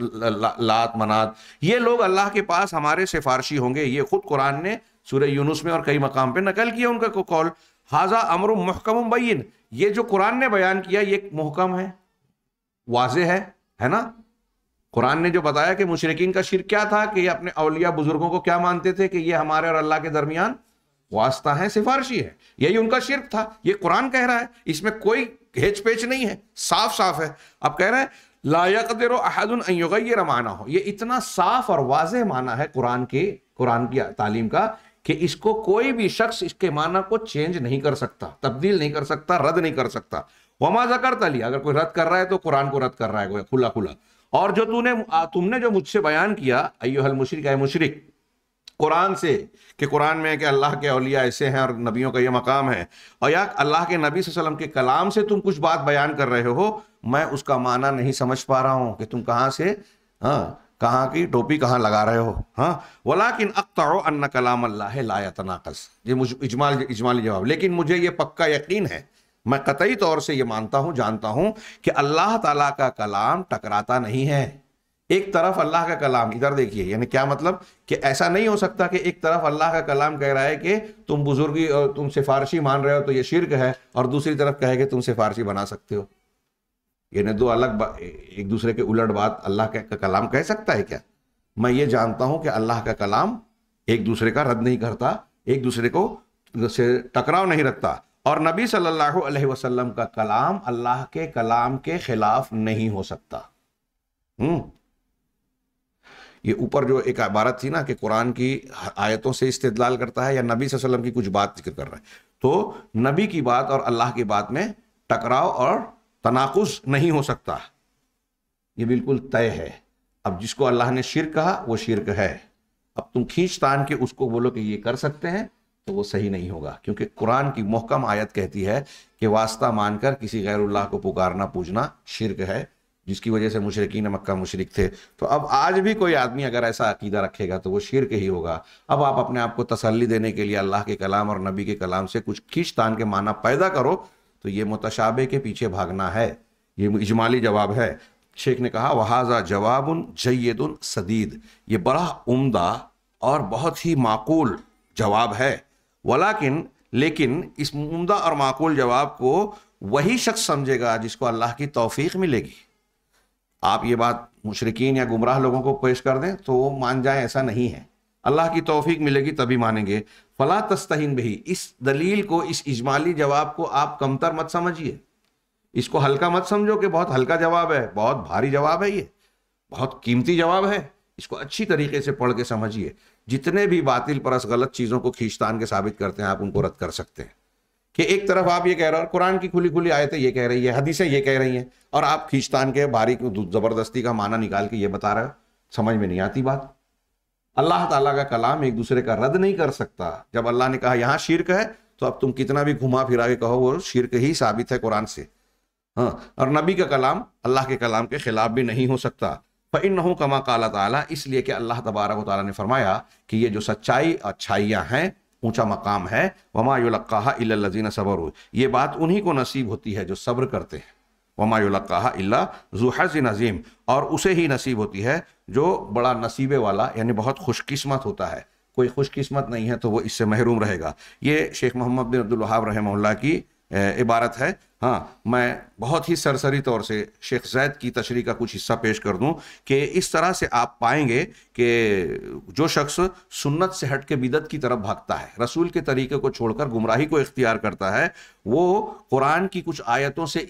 लात मनात ये लोग अल्लाह के पास हमारे सिफारशी होंगे ये खुद कुरान ने सूर्य यूनुस में और कई मकाम पर नकल किया उनका को कौल हाजा अमर महकम बीन ये जो कुरान ने बयान किया ये मुहकम है वाज है है ना कुरान ने जो बताया कि मुशरकिन का शिर क्या था कि ये अपने अलिया बुजुर्गों को क्या मानते थे कि ये हमारे और अल्लाह के दरमियान वास्ता है सिफारशी है यही उनका शिरक था ये कुरान कह रहा है इसमें कोई हेच पेच नहीं है साफ साफ है अब कह रहे हैं लायक देरो अहदुल माना हो ये इतना साफ और वाज माना है कुरान के कुरान की तालीम का कि इसको कोई भी शख्स इसके माना को चेंज नहीं कर सकता तब्दील नहीं कर सकता रद्द नहीं कर सकता वमा जकर तली अगर कोई रद्द कर रहा है तो कुरान को रद्द कर रहा है खुला खुला और जो तूने तुमने जो मुझसे बयान किया अयोहल मुशरक है मुशरक कुरान से कि कुरान में कि अल्लाह के अलिया ऐसे हैं और नबियों का ये मकाम है और या अल्लाह के नबी वसलम के कलाम से तुम कुछ बात बयान कर रहे हो मैं उसका माना नहीं समझ पा रहा हूँ कि तुम कहाँ से हाँ कहाँ की टोपी कहाँ लगा रहे हो हाँ वला किन अख्तारो अन्ना कलाम अल्लाह लाया तनाकस ये मुझ इजमाल इजमाली जवाब लेकिन मुझे ये पक्का यकीन है मैं कतई तौर से ये मानता हूं जानता हूं कि अल्लाह ताला का कलाम टकराता नहीं है एक तरफ अल्लाह का कलाम इधर देखिए यानी क्या मतलब कि ऐसा नहीं हो सकता कि एक तरफ अल्लाह का कलाम कह रहा है कि तुम बुजुर्गी और तुम सिफारशी मान रहे हो तो ये शिरक है और दूसरी तरफ कहे कि तुम सिफारशी बना सकते हो यानी दो अलग एक दूसरे के उलट बात अल्लाह का कलाम कह सकता है क्या मैं ये जानता हूं कि अल्लाह का कलाम एक दूसरे का रद्द नहीं करता एक दूसरे को से टकराव नहीं रखता और नबी सल्लल्लाहु अलैहि वसल्लम का कलाम अल्लाह के कलाम के खिलाफ नहीं हो सकता हम्म ये ऊपर जो एक इबारत थी ना कि कुरान की आयतों से इस्तेदलाल करता है या नबी वसल्लम की कुछ बात जिक्र कर रहा है तो नबी की बात और अल्लाह की बात में टकराव और तनाकुस नहीं हो सकता ये बिल्कुल तय है अब जिसको अल्लाह ने शिर कहा वो शिरक है अब तुम खींच तान के उसको बोलो कि ये कर सकते हैं तो वो सही नहीं होगा क्योंकि कुरान की मोहकम आयत कहती है कि वास्ता मानकर किसी गैरुल्लाह को पुकारना पूजना शिरक है जिसकी वजह से मुशरकिन मक्का मुशरक थे तो अब आज भी कोई आदमी अगर ऐसा अकीदा रखेगा तो वो शिरक ही होगा अब आप अपने आप को तसल्ली देने के लिए अल्लाह के कलाम और नबी के कलाम से कुछ खींच तान के माना पैदा करो तो ये मुतशाबे के पीछे भागना है ये इजमाली जवाब है शेख ने कहा वहाजा जवाब जैदुल सदीद ये बड़ा उमदा और बहुत ही माकूल जवाब है वलाकिन लेकिन इस उमदा और माकूल जवाब को वही शख्स समझेगा जिसको अल्लाह की तोफीक मिलेगी आप ये बात मुशरकिन या गुमराह लोगों को पेश कर दें तो मान जाए ऐसा नहीं है अल्लाह की तोफीक मिलेगी तभी मानेंगे फला तस्तहीन भी इस दलील को इस इजमाली जवाब को आप कमतर मत समझिए इसको हल्का मत समझो कि बहुत हल्का जवाब है बहुत भारी जवाब है ये बहुत कीमती जवाब है इसको अच्छी तरीके से पढ़ के समझिए जितने भी बातिल परस गलत चीज़ों को खींचतान के साबित करते हैं आप उनको रद्द कर सकते हैं कि एक तरफ आप ये कह रहे हो कुरान की खुली खुली आयतें ये कह रही है हदीसें ये कह रही हैं और आप खींचतान के बारीक ज़बरदस्ती का माना निकाल के ये बता रहे हो समझ में नहीं आती बात अल्लाह ताला का कलाम एक दूसरे का रद्द नहीं कर सकता जब अल्लाह ने कहा यहाँ शिरक है तो अब तुम कितना भी घुमा फिरा के कहो वो शिरक ही साबित है कुरान से हाँ और नबी का कलाम अल्लाह के कलाम के खिलाफ भी नहीं हो सकता फ़िन कमा काला तला इसलिए कि अल्लाह तबारक ने फरमाया कि ये जो सच्चाई अच्छाइयाँ हैं ऊंचा मकाम है वमा युल्क़ा इल्लाजीना ये बात उन्हीं को नसीब होती है जो सब्र करते हैं वमा युल्क़ा इल्ला नज़ीम और उसे ही नसीब होती है जो बड़ा नसीबे वाला यानी बहुत खुशकस्मत होता है कोई खुशकस्मत नहीं है तो वो इससे महरूम रहेगा ये शेख मोहम्मद बिन अब्दुल्हाब वहाब की इबारत है हाँ मैं बहुत ही सरसरी तौर से शेख जैद की तशरी का कुछ हिस्सा पेश कर दूं कि इस तरह से आप पाएंगे कि जो शख्स सुन्नत से हट के बिदत की तरफ भागता है रसूल के तरीके को छोड़कर गुमराही को इख्तियार करता है वो कुरान की कुछ आयतों से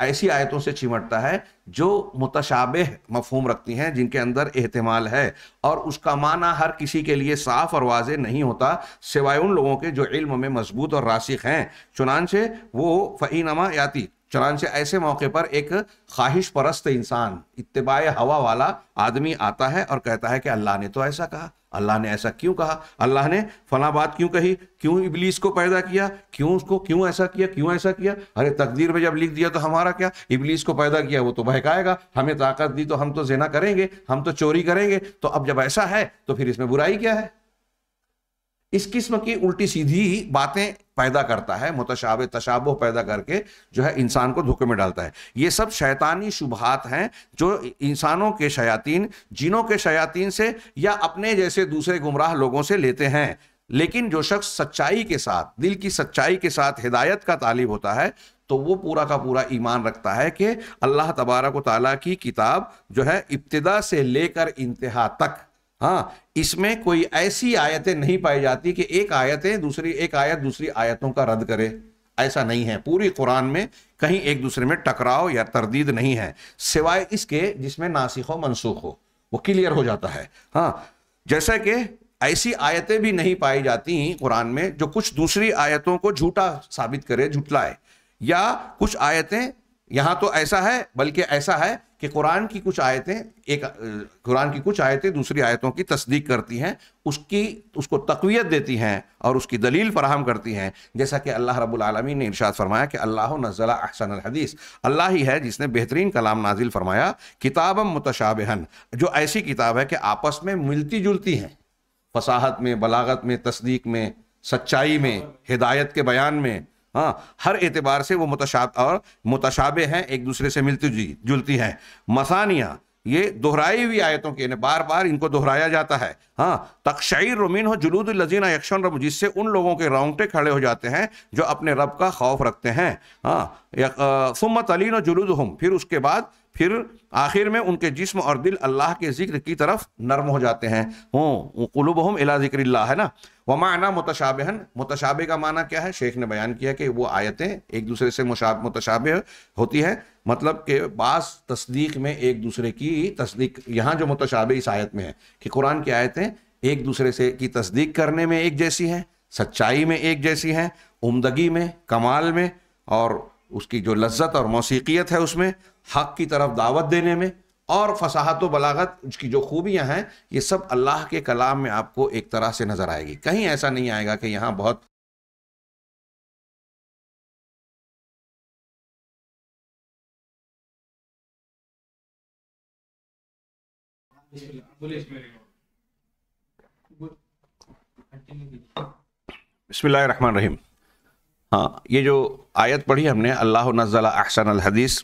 ऐसी आयतों से चिमटता है जो मुतशाबे मफहम रखती हैं जिनके अंदर एहतमाल है और उसका माना हर किसी के लिए साफ और वाज नहीं होता सिवाय उन लोगों के जो इल्म में मजबूत और रासिक हैं चुनानचे वो फ़ीनमा याति चलान से ऐसे मौके पर एक ख्वाहिश परस्त इंसान इतबाए हवा वाला आदमी आता है और कहता है कि अल्लाह ने तो ऐसा कहा अल्लाह ने ऐसा क्यों कहा अल्लाह ने फला बात क्यों कही क्यों इबलीस को पैदा किया क्यों उसको क्यों ऐसा किया क्यों ऐसा किया अरे तकदीर में जब लिख दिया तो हमारा क्या इबलीस को पैदा किया वो तो बहकाएगा हमें ताकत दी तो हम तो जेना करेंगे हम तो चोरी करेंगे तो अब जब ऐसा है तो फिर इसमें बुराई क्या है इस किस्म की उल्टी सीधी बातें पैदा करता है मुतशाबे तशाबो पैदा करके जो है इंसान को धोखे में डालता है ये सब शैतानी शुबहत हैं जो इंसानों के शयातीन जिनों के शयातीन से या अपने जैसे दूसरे गुमराह लोगों से लेते हैं लेकिन जो शख्स सच्चाई के साथ दिल की सच्चाई के साथ हिदायत का तालिब होता है तो वो पूरा का पूरा ईमान रखता है कि अल्लाह तबारक ताली की किताब जो है इब्तदा से लेकर इंतहा तक हाँ इसमें कोई ऐसी आयतें नहीं पाई जाती कि एक आयतें दूसरी एक आयत दूसरी आयतों का रद्द करे ऐसा नहीं है पूरी कुरान में कहीं एक दूसरे में टकराव या तरदीद नहीं है सिवाय इसके जिसमें नासिक हो मनसूख हो वो क्लियर हो जाता है हाँ जैसा कि ऐसी आयतें भी नहीं पाई जाती कुरान में जो कुछ दूसरी आयतों को झूठा साबित करे झुटलाए या कुछ आयतें यहाँ तो ऐसा है बल्कि ऐसा है कि कुरान की कुछ आयतें एक कुरान की कुछ आयतें दूसरी आयतों की तस्दीक करती हैं उसकी उसको तकवीत देती हैं और उसकी दलील फराहम करती हैं जैसा कि अल्लाह रब्बुल रबालमी ने इरशाद फरमाया कि अल्लाह नज़ला अहसन हदीस अल्लाह ही है जिसने बेहतरीन कलाम नाजिल फरमाया किताब मुतशाबहन जो ऐसी किताब है कि आपस में मिलती जुलती हैं फसाहत में बलागत में तस्दीक में सच्चाई में हिदायत के बयान में हाँ हर एतबार से वो मुतशा और मुतशाबे हैं एक दूसरे से मिलती जुलती हैं मसानियाँ ये दोहराई हुई आयतों के बार बार इनको दोहराया जाता है हाँ तकशाई रोमिन हो जुलूद लजीना यक्षन रब जिससे उन लोगों के रोंगटे खड़े हो जाते हैं जो अपने रब का खौफ रखते हैं हाँ सुमत अलीन जुलूद हम फिर उसके बाद फिर आखिर में उनके जिस्म और दिल अल्लाह के जिक्र की तरफ नर्म हो जाते हैं हों कुलुब हम जिक्र है ना व माना मुतशाबहन मुतशाबे का माना क्या है शेख ने बयान किया कि वो आयतें एक दूसरे से मुतशाबे होती हैं मतलब के बास तस्दीक में एक दूसरे की तस्दीक यहाँ जो मुतशाबे इस आयत में है कि कुरान की आयतें एक दूसरे से की तस्दीक करने में एक जैसी हैं सच्चाई में एक जैसी हैं उमदगी में कमाल में और उसकी जो लज्जत और मौसीकियत है उसमें हक की तरफ दावत देने में और फसाहत बलागत उसकी जो खूबियां हैं ये सब अल्लाह के कलाम में आपको एक तरह से नजर आएगी कहीं ऐसा नहीं आएगा कि यहाँ बहुत बिस्मिल्लाह रहीम हाँ ये जो आयत पढ़ी हमने अल्लाह नज़ला अहसन हदीस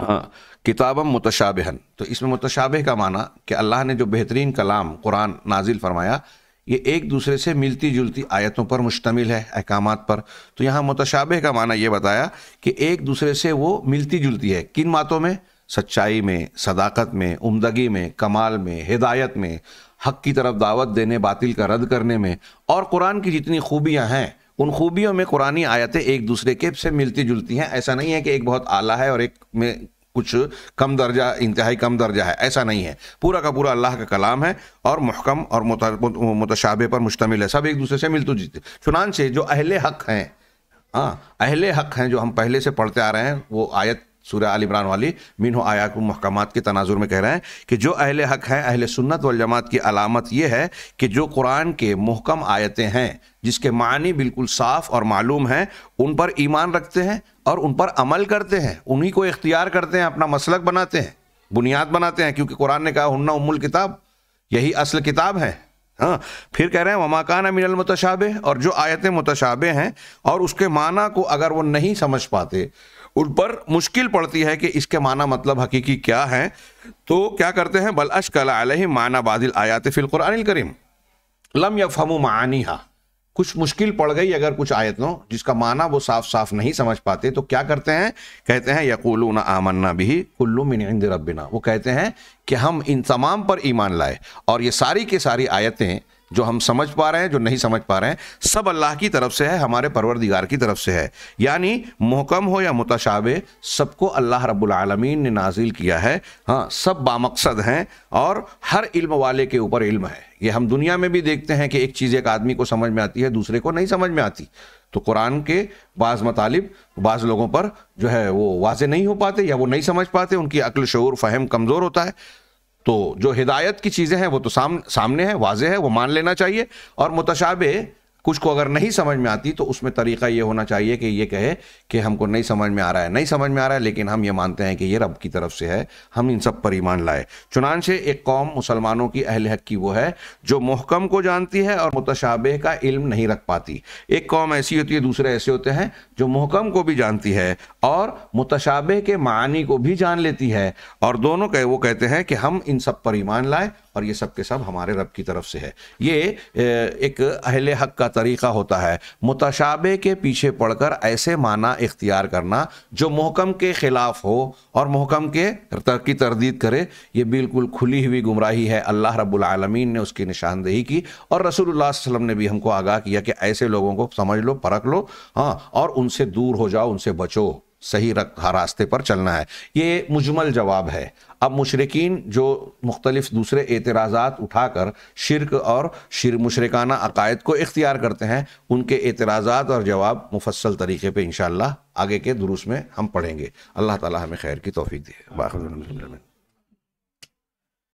हाँ, किताबम मुतशाबहन तो इसमें मुतशाबह का माना कि अल्लाह ने जो बेहतरीन कलाम कुरान नाजिल फरमाया ये एक दूसरे से मिलती जुलती आयतों पर मुश्तमिल है अहकाम पर तो यहाँ मुतशाबह का माना यह बताया कि एक दूसरे से वो मिलती जुलती है किन बातों में सच्चाई में सदाकत में उमदगी में कमाल में हिदायत में हक की तरफ दावत देने बातिल का रद्द करने में और कुरान की जितनी खूबियाँ हैं उन खूबियों में कुरानी आयतें एक दूसरे के से मिलती जुलती हैं ऐसा नहीं है कि एक बहुत आला है और एक में कुछ कम दर्जा इंतहाई कम दर्जा है ऐसा नहीं है पूरा का पूरा अल्लाह का कलाम है और महकम और मुतशाबे पर मुश्तमिल है सब एक दूसरे से मिलते जुलते चुनान से जो अहले हक हैं हाँ अहले हक हैं जो हम पहले से पढ़ते आ रहे हैं वो आयत सूर्य आल इमरान वाली आया को महकाम के तनाजुर में कह रहे हैं कि जो अहल हक हैं अहल सुन्नत वल जमात की अलामत यह है कि जो कुरान के महकम आयतें हैं जिसके मानी बिल्कुल साफ और मालूम हैं उन पर ईमान रखते हैं और उन पर अमल करते हैं उन्हीं को इख्तियार करते हैं अपना मसलक बनाते हैं बुनियाद बनाते हैं क्योंकि कुरान ने कहा हन्ना उमुल किताब यही असल किताब है हाँ फिर कह रहे हैं वमाकाना मिनल मुतशाबे और जो आयतें मुतशाबे हैं और उसके माना को अगर वो नहीं समझ पाते उन पर मुश्किल पड़ती है कि इसके माना मतलब हकीकी क्या है तो क्या करते हैं बल अशकल अलह माना बादल आयात फ़िलकुरान करीम लम फमो मानी कुछ मुश्किल पड़ गई अगर कुछ आयतों जिसका माना वो साफ साफ नहीं समझ पाते तो क्या करते हैं कहते हैं यकुलून आमन्ना भी कुल्लू मिन इंद रबिना वो कहते हैं कि हम इन तमाम पर ईमान लाए और ये सारी के सारी आयतें जो हम समझ पा रहे हैं जो नहीं समझ पा रहे हैं सब अल्लाह की तरफ से है हमारे परवरदिगार की तरफ से है यानी मोहकम हो या मुतशाबे सबको अल्लाह रबालमीन ने नाजिल किया है हाँ सब बामकसद हैं और हर इल्म वाले के ऊपर इल्म है ये हम दुनिया में भी देखते हैं कि एक चीज़ एक आदमी को समझ में आती है दूसरे को नहीं समझ में आती तो कुरान के बाज़ मतालिब बाज़ लोगों पर जो है वो वाजे नहीं हो पाते या वो नहीं समझ पाते उनकी अक्ल शूर फ़हम कमज़ोर होता है तो जो हिदायत की चीज़ें हैं वो तो साम, सामने है वाजे है वो मान लेना चाहिए और मुतशाबे कुछ को अगर नहीं समझ में आती तो उसमें तरीका ये होना चाहिए कि ये कहे कि हमको नहीं समझ में आ रहा है नहीं समझ में आ रहा है लेकिन हम ये मानते हैं कि ये रब की तरफ से है हम इन सब पर ईमान लाए चुनान से एक कौम मुसलमानों की अहल हक की वो है जो मोहकम को जानती है और मुतशाबे का इल्म नहीं रख पाती एक कौम ऐसी होती है दूसरे ऐसे होते हैं जो मोहकम को भी जानती है और मुतशाबे के मानी को भी जान लेती है और दोनों कह वो कहते हैं कि हम इन सब पर ईमान लाए और ये सब के सब हमारे रब की तरफ से है ये एक अहल हक का तरीक़ा होता है मुतशाबे के पीछे पड़कर ऐसे माना इख्तियार करना जो महकम के ख़िलाफ़ हो और महकम के की तरदीद करे ये बिल्कुल खुली हुई गुमराही है अल्लाह रबालमीन ने उसकी निशानदेही की और रसूल वसम ने भी हमको आगाह किया कि ऐसे लोगों को समझ लो परख लो हाँ और उनसे दूर हो जाओ उनसे बचो सही रास्ते पर चलना है ये मुजमल जवाब है अब मुशरकिन जो मुख्तलिफ दूसरे एतराज़ात उठाकर शिरक और शिर मुशरकाना अकायद को इख्तियार करते हैं उनके एतराज़ात और जवाब मुफसल तरीके पर इन आगे के दुरुस्त में हम पढ़ेंगे अल्लाह ताली हमें खैर की तोफ़ी दे